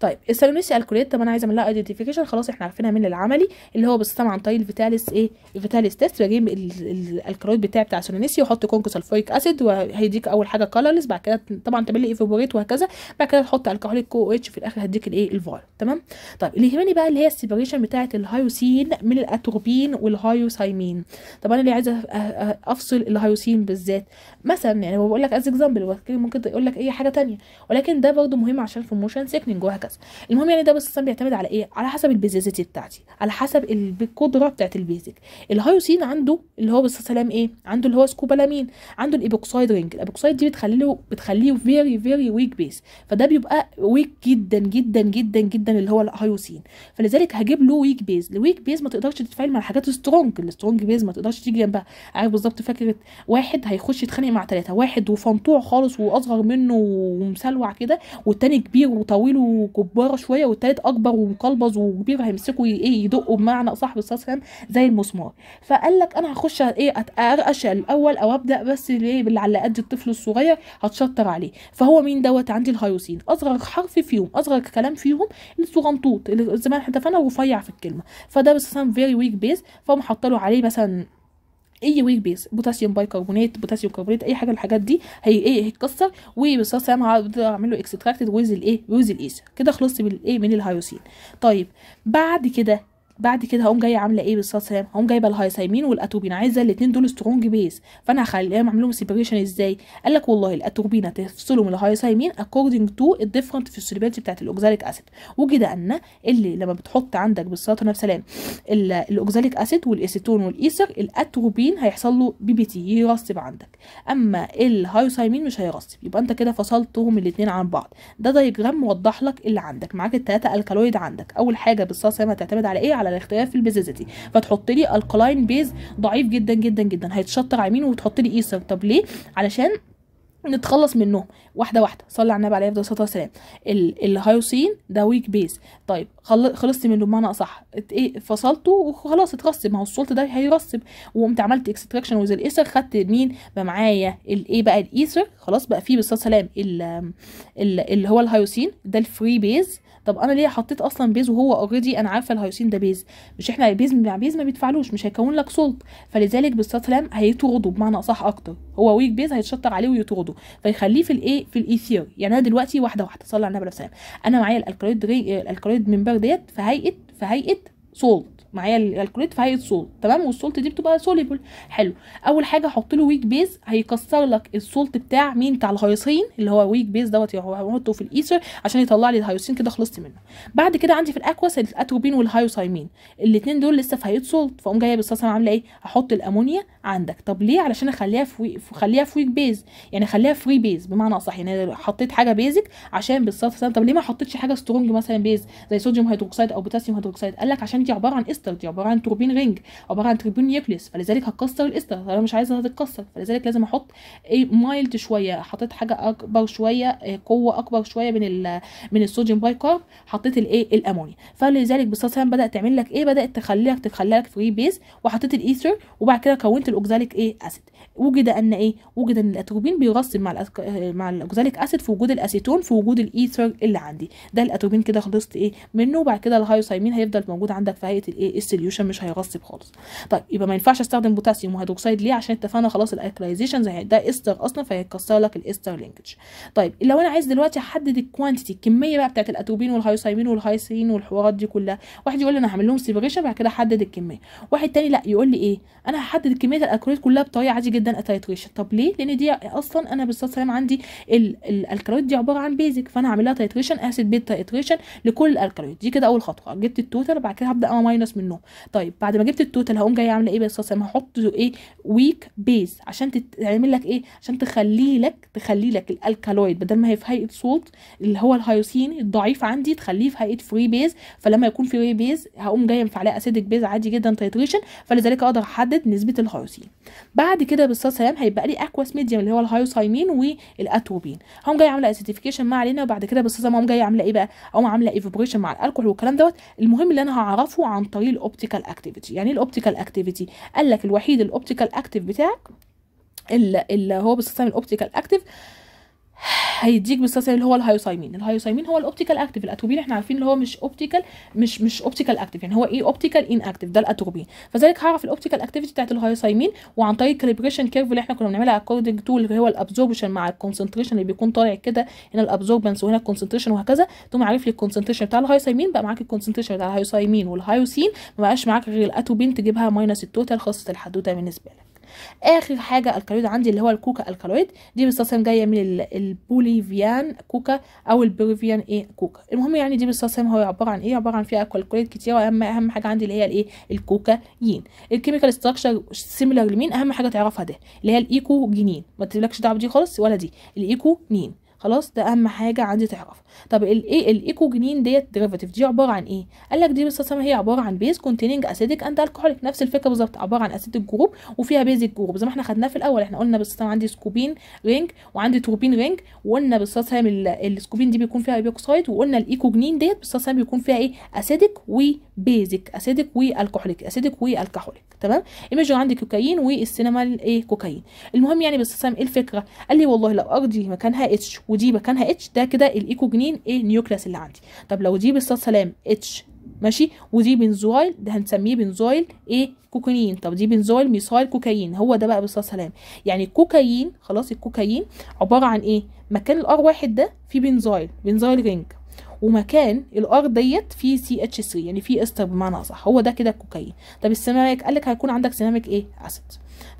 طيب السالونيسي الكوليت طب انا عايزه اعمل لها ايدنتيفيكيشن خلاص احنا عارفينها من العملي اللي هو بس عن طريق الفيتاليس ايه الفيتاليس تيست بجيب الالكالويد بتاعي بتاع السالونيسي واحط كونكوسلفوريك اسيد وهيديك اول حاجه كلرلس بعد كده طبعا تعمل لي ايفابوريت وهكذا بعد كده تحط الكحوليك كو اتش في الاخر هديك الايه الفار تمام طيب اللي يهمني بقى اللي هي السيبريشن بتاعه الهايوسين من الاتروبين والهايوسايمين طب انا اللي عايزه افصل الهايوسين بالذات مثلا يعني بقول لك از اكزامبل ممكن يقول لك اي حاجه ثانيه ولكن ده برده مهم عشان في الموشن جوه وهكذا المهم يعني ده باستثناء بيعتمد على ايه على حسب البيزيزيتي بتاعتي على حسب القدره بتاعت البيزك الهايوسين عنده اللي هو سلام ايه عنده اللي هو سكوبالامين عنده الايبوكسايد رينج الايبوكسايد دي بتخليه بتخليه فيري فيري ويك بيس فده بيبقى ويك جدا جدا جدا جدا اللي هو الهايوسين فلذلك هجيب له ويك بيز الويك بيز ما تقدرش تتفاعل مع الحاجات السترونج السترونج بيز ما تقدرش تيجي جنبها عارف بالظبط فكره واحد هيخش يتخانق مع ثلاثه واحد وفنطوع خالص واصغر منه ومسلوع كده والتاني كبير وطويل طويل وكبار شويه والتالت اكبر ومقلبظ وكبير هيمسكوا ايه يدقوا بمعنى اصح بالصلاه والسلام زي المسمار فقال لك انا هخش ايه اتقرقش الاول او ابدا بس ايه باللي على قد الطفل الصغير هتشطر عليه فهو مين دوت عندي الهيروسين اصغر حرف فيهم اصغر كلام فيهم الصغنطوط اللي زمان احنا اتفقنا رفيع في الكلمه فده بس فيري ويك بيز فهم حط له عليه مثلا اي ويك بيس بوتاسيوم بايكربونات بوتاسيوم كربونات اي حاجه الحاجات دي هي ايه هيتكسر وبالصلصه سام هقدر اعمل له اكستراكتد ويز الايه ويز الايس كده خلصت من الايه من الهيوسين طيب بعد كده بعد كده هقوم جايه عامله ايه بالصلاه والسلام هقوم جايبه الهايسايمين والاتوبين عايزه الاثنين دول سترونج بيس فانا هخليهم اعمل لهم سيبريشن ازاي قال لك والله الاتوبين هتفصله من الهايسايمين اكوردنج تو الديفرنت فيسيبيلتي بتاعت الاوكزاليك اسيد وجد ان اللي لما بتحط عندك بالصلاه والسلام الاوكزاليك اسيد والاسيتون والايثر الاتروبين هيحصل له بي بي تي يرسب عندك اما الهايسايمين مش هيرسب يبقى انت كده فصلتهم الاثنين عن بعض ده دايجرام موضح لك اللي عندك معاك الثلاثه الكالويد عندك اول حاجه بالصلاه والسلام هتعتمد على ايه على على في البيزازيتي فتحط لي الكلاين بيز ضعيف جدا جدا جدا هيتشطر على مين وتحط لي ايثر طب ليه علشان نتخلص منهم واحده واحده صلي على النبي عليه الصلاه والسلام الهيوسين ده ويك بيز طيب خلصت منه بمعنى اصح ايه فصلته وخلاص اترسب ما هو السولت ده هيرسب وقمت عملت اكستراكشن ويز الايثر خدت مين بقى معايا الايه بقى الايثر خلاص بقى فيه بالصلاه والسلام اللي هو الهيوسين ده الفري بيز طب انا ليه حطيت اصلا بيز وهو اوريدي انا عارفه الهيوسين ده بيز مش احنا بيز مع بيز ما بيتفاعلوش مش هيكون لك سولت فلذلك بالسطلام هيطرده بمعنى اصح اكتر هو ويك بيز هيتشطر عليه ويطرده فيخليه في الايه في الايثير e يعني انا دلوقتي واحده واحده صلي على النبي عليه السلام انا معايا الالكالويد الالكالويد منبر ديت في هيئه في هيئه سولت معايا الالكوليت فهيئه صولت تمام والصولت دي بتبقى سوليبل حلو اول حاجه احط له ويك بيز هيكسر لك الصولت بتاع مين بتاع الهيوسين اللي هو ويك بيز دوت يعني هحطه في الايثر عشان يطلع لي الهيوسين كده خلصت منه بعد كده عندي في الاكواس الاتروبين والهيوسايمين الاثنين دول لسه في هيئه صولت فاقوم جايه بالصلصه عامله ايه احط الامونيا عندك طب ليه علشان اخليها في خليها في ويك بيز يعني خليها فري بيز بمعنى اصح يعني حطيت حاجه بيزك عشان بالصلصه طب ليه ما حطيتش حاجه سترونج مثلا بيز زي صوديوم هيدروكسيد او بوتاسيوم هيدروكسيد قال لك عشان دي عباره عن استر الاستر دي عباره عن توربين رينج عباره عن توربين يبلس فلذلك هتكسر الاستر فانا مش عايزه هتتكسر فلذلك لازم احط ايه مايلد شويه حطيت حاجه اكبر شويه ايه قوه اكبر شويه من من الصوديوم باي كارب حطيت الايه الامونيا فلذلك بصراحه بدات تعمل لك ايه بدات تخليك تخليك فري بيز وحطيت الايثر وبعد كده كونت الاوكزاليك ايه اسيد وجد ان ايه وجد ان الاتروبين بيرسب مع مع الاوكزاليك اسيد في وجود الاسيتون في وجود الايثر اللي عندي ده الاتروبين كده خلصت ايه منه وبعد كده الهايوسايمين هيفضل موجود عندك في هيئه الايه السوليوشن مش هيرسب خالص طيب يبقى ما ينفعش استخدم بوتاسيوم وهيدروكسيد ليه عشان اتفقنا خلاص الايكلايزيشن ده استر اصلا فهيكسر لك الاستر لينكج طيب لو انا عايز دلوقتي احدد الكوانتيتي الكميه بقى بتاعت الاتروبين والهايوسايمين والهايسين والحوارات دي كلها واحد يقول لي انا هعمل لهم سيبريشن بعد كده احدد الكميه واحد تاني لا يقول لي ايه انا هحدد كميه الاكريلات كلها بطريقه عادي جدا جدا التيتريشن طب ليه لان دي اصلا انا بالصلاه والسلام عندي الالكالويد دي عباره عن بيزك فانا هعمل لها تيتريشن اسيد بيت تيتريشن لكل الالكالويد دي كده اول خطوه جبت التوتال بعد كده هبدا انا ماينس منه طيب بعد ما جبت التوتال هقوم جايه عامله ايه بالصلاه والسلام هحط ايه ويك بيز عشان تعمل لك ايه عشان تخلي لك تخلي لك الالكالويد بدل ما هي في هيئه صوت اللي هو الهيوسين الضعيف عندي تخليه في هيئه فري بيز فلما يكون فري بيز هقوم جايه عليها اسيدك بيز عادي جدا تيتريشن فلذلك اقدر احدد نسبه الهيوسين بعد كده الصلاه والسلام هيبقى لي اكواس ميديم اللي هو الهايوسايمين والاتوبين هقوم جاي عامله اسيتيفيكيشن ما علينا وبعد كده بالصلاه هقوم جاي عامله ايه بقى او عامله ايفابوريشن مع الكحول والكلام دوت المهم اللي انا هعرفه عن طريق الاوبتيكال اكتيفيتي يعني ايه الاوبتيكال اكتيفيتي قال لك الوحيد الاوبتيكال اكتيف بتاعك اللي هو باستخدام الاوبتيكال اكتيف هيديك بالسلسله اللي هو الهايوسايمين الهايوسايمين هو الاوبتيكال اكتيف الاتروبين احنا عارفين اللي هو مش اوبتيكال مش مش اوبتيكال اكتيف يعني هو ايه اوبتيكال ان اكتيف ده الاتروبين فذلك هعرف الاوبتيكال اكتيفيتي بتاعت الهايوسايمين وعن طريق الكاليبريشن كيرف اللي احنا كنا بنعملها اكوردنج تو اللي هو الابزوربشن مع الكونسنتريشن اللي بيكون طالع كده هنا الابزوربنس وهنا الكونسنتريشن وهكذا تقوم عارف لي الكونسنتريشن بتاع الهايوسايمين بقى معاك الكونسنتريشن بتاع الهايوسايمين والهايوسين ما بقاش معاك غير الاتروبين تجيبها ماينس التوتال خاصه الحدوته بالنسبه لك اخر حاجه الكالويد عندي اللي هو الكوكا الكالويد دي بالصلصه جايه من البوليفيان كوكا او البوليفيان ايه كوكا المهم يعني دي بالصلصه هو عباره عن ايه عباره عن فيها الكالويد كتير واهم اهم حاجه عندي اللي هي الايه الكوكايين الكيميكال ستراكشر سيميلر لمين اهم حاجه تعرفها ده اللي هي الايكو جينين ما تقلقش دعوه بدي خالص ولا دي الايكو نين خلاص ده اهم حاجه عندي تعرفها طب الايه الايكو جنين ديت ديريفاتيف دي عباره عن ايه قال لك دي باستسامه هي عباره عن بيز كونتيننج اسيدك اند الكحوليك نفس الفكره بالظبط عباره عن اسيدك جروب وفيها بيزك جروب زي ما احنا خدناه في الاول احنا قلنا باستسامه عندي سكوبين رينج وعندي تروبين رينج وقلنا باستسامه السكوبين دي بيكون فيها ايبوكسايد وقلنا الايكو جنين ديت باستسامه بيكون فيها ايه اسيدك و بيزك اسيدك والكحوليك اسيدك والكحوليك تمام الميجر عندي كوكايين والسينمال ايه كوكايين المهم يعني بس ايه الفكره قال لي والله لو ار دي مكانها اتش ودي مكانها اتش ده كده الايكوجنين ايه نيوكلاس اللي عندي طب لو دي بالصلاه سلام اتش ماشي ودي بنزويل ده هنسميه بنزويل ايه كوكايين طب دي بنزويل ميثايل كوكايين هو ده بقى بالصلاه سلام يعني الكوكايين خلاص الكوكايين عباره عن ايه مكان الار واحد ده في بنزويل بنزويل رينج ومكان الارض ديت فيه سي اتش 3 يعني في استر بمعنى اصح هو ده كده الكوكايين طب السيراميك قال لك هيكون عندك سيراميك ايه اسيد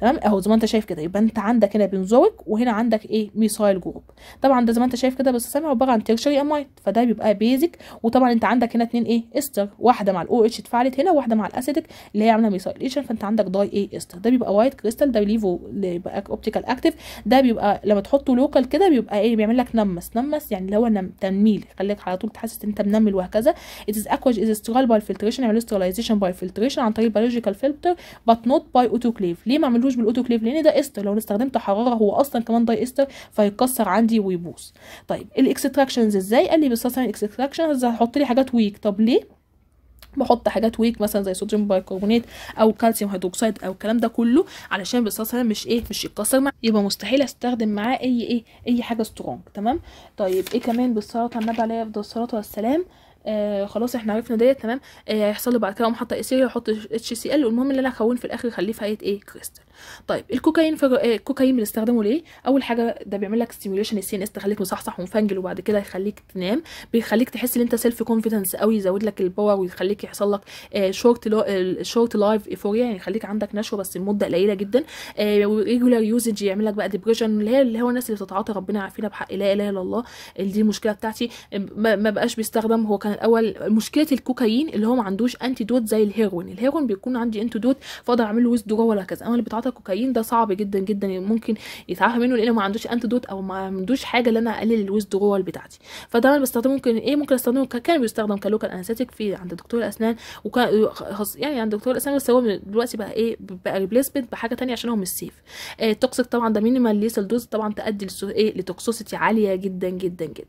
تمام اهو زي ما انت شايف كده يبقى انت عندك هنا بنزويك وهنا عندك ايه ميثايل جروب طبعا ده زي ما انت شايف كده بس سامع عباره عن تيرشري امايد فده بيبقى بيزك وطبعا انت عندك هنا اتنين ايه استر واحده مع الاو اتش اتفعلت هنا واحده مع الاسيتك اللي هي عامله ميثايليشن فانت عندك داي ايه استر ده بيبقى وايت كريستال ده اللي بيبقى اوبتيكال اكتف ده بيبقى لما تحطه لوكال كده بيبقى ايه بيعمل لك نمس نمس يعني اللي هو نم تنميل يخليك على طول تحسس انت منمل وهكذا ات از اكواج از استرال by filtration يعملوا يعني sterilization عن طريق بايولوجيكال فلتر بات نوت باي اوتوكليف ليه ما عملوش تعملوش بالاوتوكليف لان ده استر لو استخدمت حراره هو اصلا كمان داي استر فهيتكسر عندي ويبوظ طيب الاكستراكشنز ازاي قال لي بالصلصه الاكستراكشنز هحط لي حاجات ويك طب ليه بحط حاجات ويك مثلا زي صوديوم بايكربونات او كالسيوم هيدروكسيد او الكلام ده كله علشان بالصلصه مش ايه مش يتكسر معاه يبقى مستحيل استخدم معاه اي ايه اي حاجه سترونج تمام طيب ايه كمان بالصلاه على النبي عليه افضل الصلاه والسلام آه، خلاص احنا عرفنا ديت تمام آه، هيحصل لي بعد كده اقوم حاطه اسيريا إيه يحط اتش سي ال والمهم ان انا هكون في الاخر يخليه في هيئه ايه كريستال طيب الكوكايين في آه، الكوكايين بنستخدمه ليه اول حاجه ده بيعمل لك ستيميوليشن السي ان اس تخليك مصحصح ومفنجل وبعد كده يخليك تنام بيخليك تحس ان انت سيلف كونفيدنس قوي يزود لك الباور ويخليك يحصل لك شورت لو شورت لايف ايفوريا يعني يخليك عندك نشوه بس المده قليله جدا ريجولار يوزج يعمل لك بقى ديبريشن اللي هي اللي هو الناس اللي بتتعاطى ربنا عارفينها بحق لا اله الا الله دي المشكله بتاعتي ما بقاش بيستخدم هو كان الاول مشكله الكوكايين اللي هو ما عندوش انتيدوت زي الهيروين الهيروين بيكون عندي انتيدوت فاقدر اعمل له ويزدرو ولا كذا اما اللي بيتعاطى كوكايين ده صعب جدا جدا ممكن يتعافى منه لانه ما عندوش انتيدوت او ما عندوش حاجه اللي انا اقلل الويزدرو بتاعتي فده انا بستخدمه ممكن ايه ممكن استخدمه كان بيستخدم كلوكال انستيك في عند دكتور الاسنان وكان يعني عند دكتور الاسنان بس هو دلوقتي بقى ايه بقى ريبليسمنت بحاجه ثانيه عشان هو مش سيف إيه التوكسيك طبعا ده مينيمال ليسل دوز طبعا تؤدي ايه لتوكسوسيتي عاليه جدا جدا جدا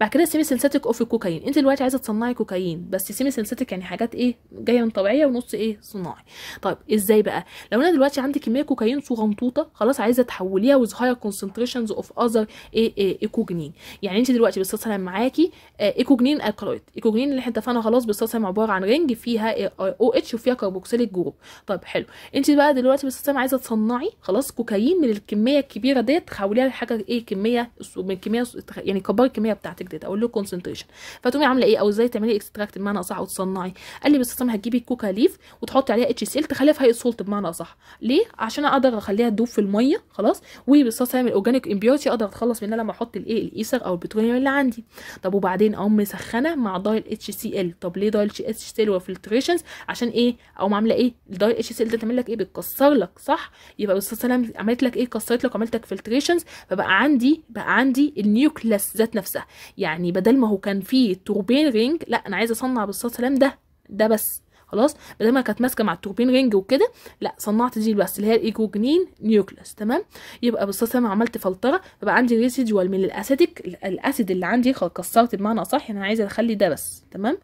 بعد كده سيمي سينثيتيك اوف الكوكايين انت دلوقتي عايزه تصنعي كوكايين بس سيمي سنسيتك يعني حاجات ايه جايه من طبيعيه ونص ايه صناعي طيب ازاي بقى لو انا دلوقتي عندي كميه كوكايين صغنطوطه خلاص عايزه تحوليها وذ هاير كونسنتريشنز اوف اذر ايه ايكوجنين يعني انت دلوقتي بالصلصه معاكي آه، ايكوجنين الكالويد ايكوجنين اللي احنا اتفقنا خلاص بالصلصه عباره عن رينج فيها او آه، اتش وفيها كربوكسيليك جروب طب حلو انت بقى دلوقتي بالصلصه عايزه تصنعي خلاص كوكايين من الكميه الكبيره ديت تحوليها لحاجه ايه كميه من كميه يعني كبري الكميه بتاعتك ديت اقول له كونسنتريشن فتقومي عامله ايه او ازاي تعملي اكستراكت بمعنى اصح او تصنعي قال لي باستخدام هتجيبي الكوكا ليف وتحطي عليها اتش سي ال تخليها في هيئه سولت بمعنى اصح ليه عشان اقدر اخليها تدوب في الميه خلاص وبالاستخدام تعمل اورجانيك امبيوتي اقدر اتخلص منها لما احط الايه الايثر e او البتروليوم اللي عندي طب وبعدين اقوم مسخنه مع دايل اتش سي ال طب ليه دايل اتش سي ال وفلتريشنز عشان ايه او عامله ايه الدايل اتش سي ال ده تعمل لك ايه بتكسر لك صح يبقى الاستاذ عملت لك ايه كسرت لك وعملت لك فلتريشنز فبقى عندي بقى عندي النيوكلاس ذات نفسها يعني بدل ما هو كان فيه توربين رينج لا انا عايزه اصنع بالصوت سلام ده ده بس خلاص بدل ما كانت ماسكه مع التوربين رينج وكده لا صنعت دي بس اللي هي الايكوجنين نيوكليس تمام يبقى بالصوص سلام عملت فلتره فبقى عندي ريسيدوال من الاسيتيك الاسيد اللي عندي كسرت بمعنى اصح يعني انا عايزه اخلي ده بس تمام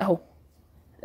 اهو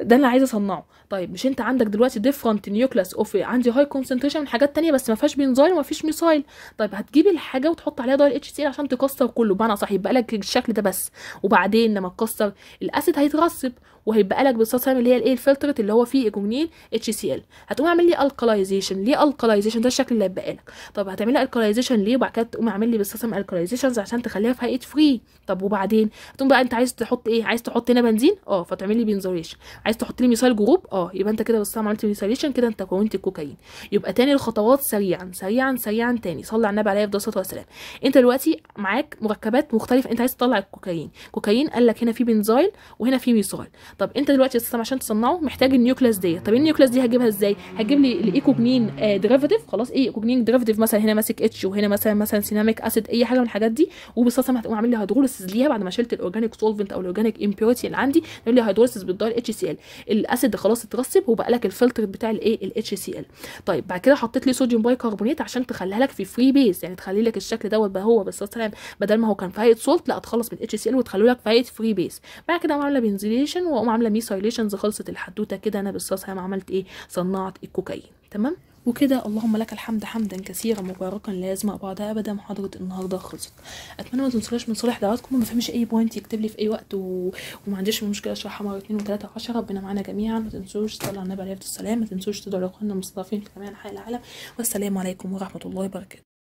ده اللي عايزه اصنعه طيب مش انت عندك دلوقتي ديفرنت نيوكلاس اوف عندي هاي كونسنتريشن من حاجات تانية بس ما فيهاش بنزايل وما فيش ميسايل طيب هتجيب الحاجه وتحط عليها دايل اتش سي عشان تكسر كله بمعنى صح يبقى لك الشكل ده بس وبعدين لما تكسر الاسيد هيترسب وهيبقى لك بالصوت اللي هي الايه الفلترت اللي هو فيه ايكونين اتش سي ال هتقوم عامل لي الكلايزيشن ليه الكلايزيشن ده الشكل اللي هيبقى لك طب هتعمل لي الكلايزيشن ليه وبعد كده تقوم عامل لي بالصوت الكلايزيشنز عشان تخليها في هيئه فري طب وبعدين هتقوم بقى انت عايز تحط ايه عايز تحط هنا بنزين اه فتعمل لي بنزوريشن عايز تحط لي ميثايل جروب اه يبقى انت كده بالصوت عملت ميثايليشن كده انت كونت الكوكايين يبقى تاني الخطوات سريعا سريعا سريعا تاني صلي على النبي عليه الصلاه والسلام انت دلوقتي معاك مركبات مختلفه انت عايز تطلع الكوكايين كوكايين قال لك هنا في بنزايل وهنا في ميثايل طب انت دلوقتي يا عشان تصنعه محتاج النيوكلاس دي طب النيوكلاس دي هجيبها ازاي هتجيب لي الايكوجنين آه ديريفاتيف خلاص ايه ايكوجنين ديريفاتيف مثلا هنا ماسك اتش وهنا مثلا مثلا سيناميك اسيد اي حاجه من الحاجات دي وبالصلصه هتقوم عامل لي هيدروليسيس ليها بعد ما شلت الاورجانيك سولفنت او الاورجانيك امبيورتي اللي عندي نعمل لي هيدروليسيس بالدار اتش سي ال الاسيد خلاص اترسب وبقى لك الفلتر بتاع الايه الاتش سي ال إيه؟ طيب بعد كده حطيت لي صوديوم بايكربونات عشان تخليها لك في فري بيز يعني تخلي لك الشكل دوت بقى هو بالصصه بدل ما هو كان فايت سولت لا اتخلص من اتش سي ال وتخليه لك فايت فري بيز بعد كده عامله و واقوم عامله ميسايليشنز خلصت الحدوته كده انا بالصوص هام عملت ايه صنعت الكوكايين تمام وكده اللهم لك الحمد حمدا كثيرا مباركا لا يزمع بعدها ابدا محاضره النهارده خلصت اتمنى ما تنسوش من صالح دعواتكم وما فهمش اي بوينت يكتب لي في اي وقت و... وما عنديش مشكله اشرحها مره اتنين وتلاته 10 ربنا معانا جميعا ما تنسوش تصلي على النبي عليه الصلاه والسلام ما تنسوش تدعوا لاخواننا المستضعفين في جميع انحاء العالم والسلام عليكم ورحمه الله وبركاته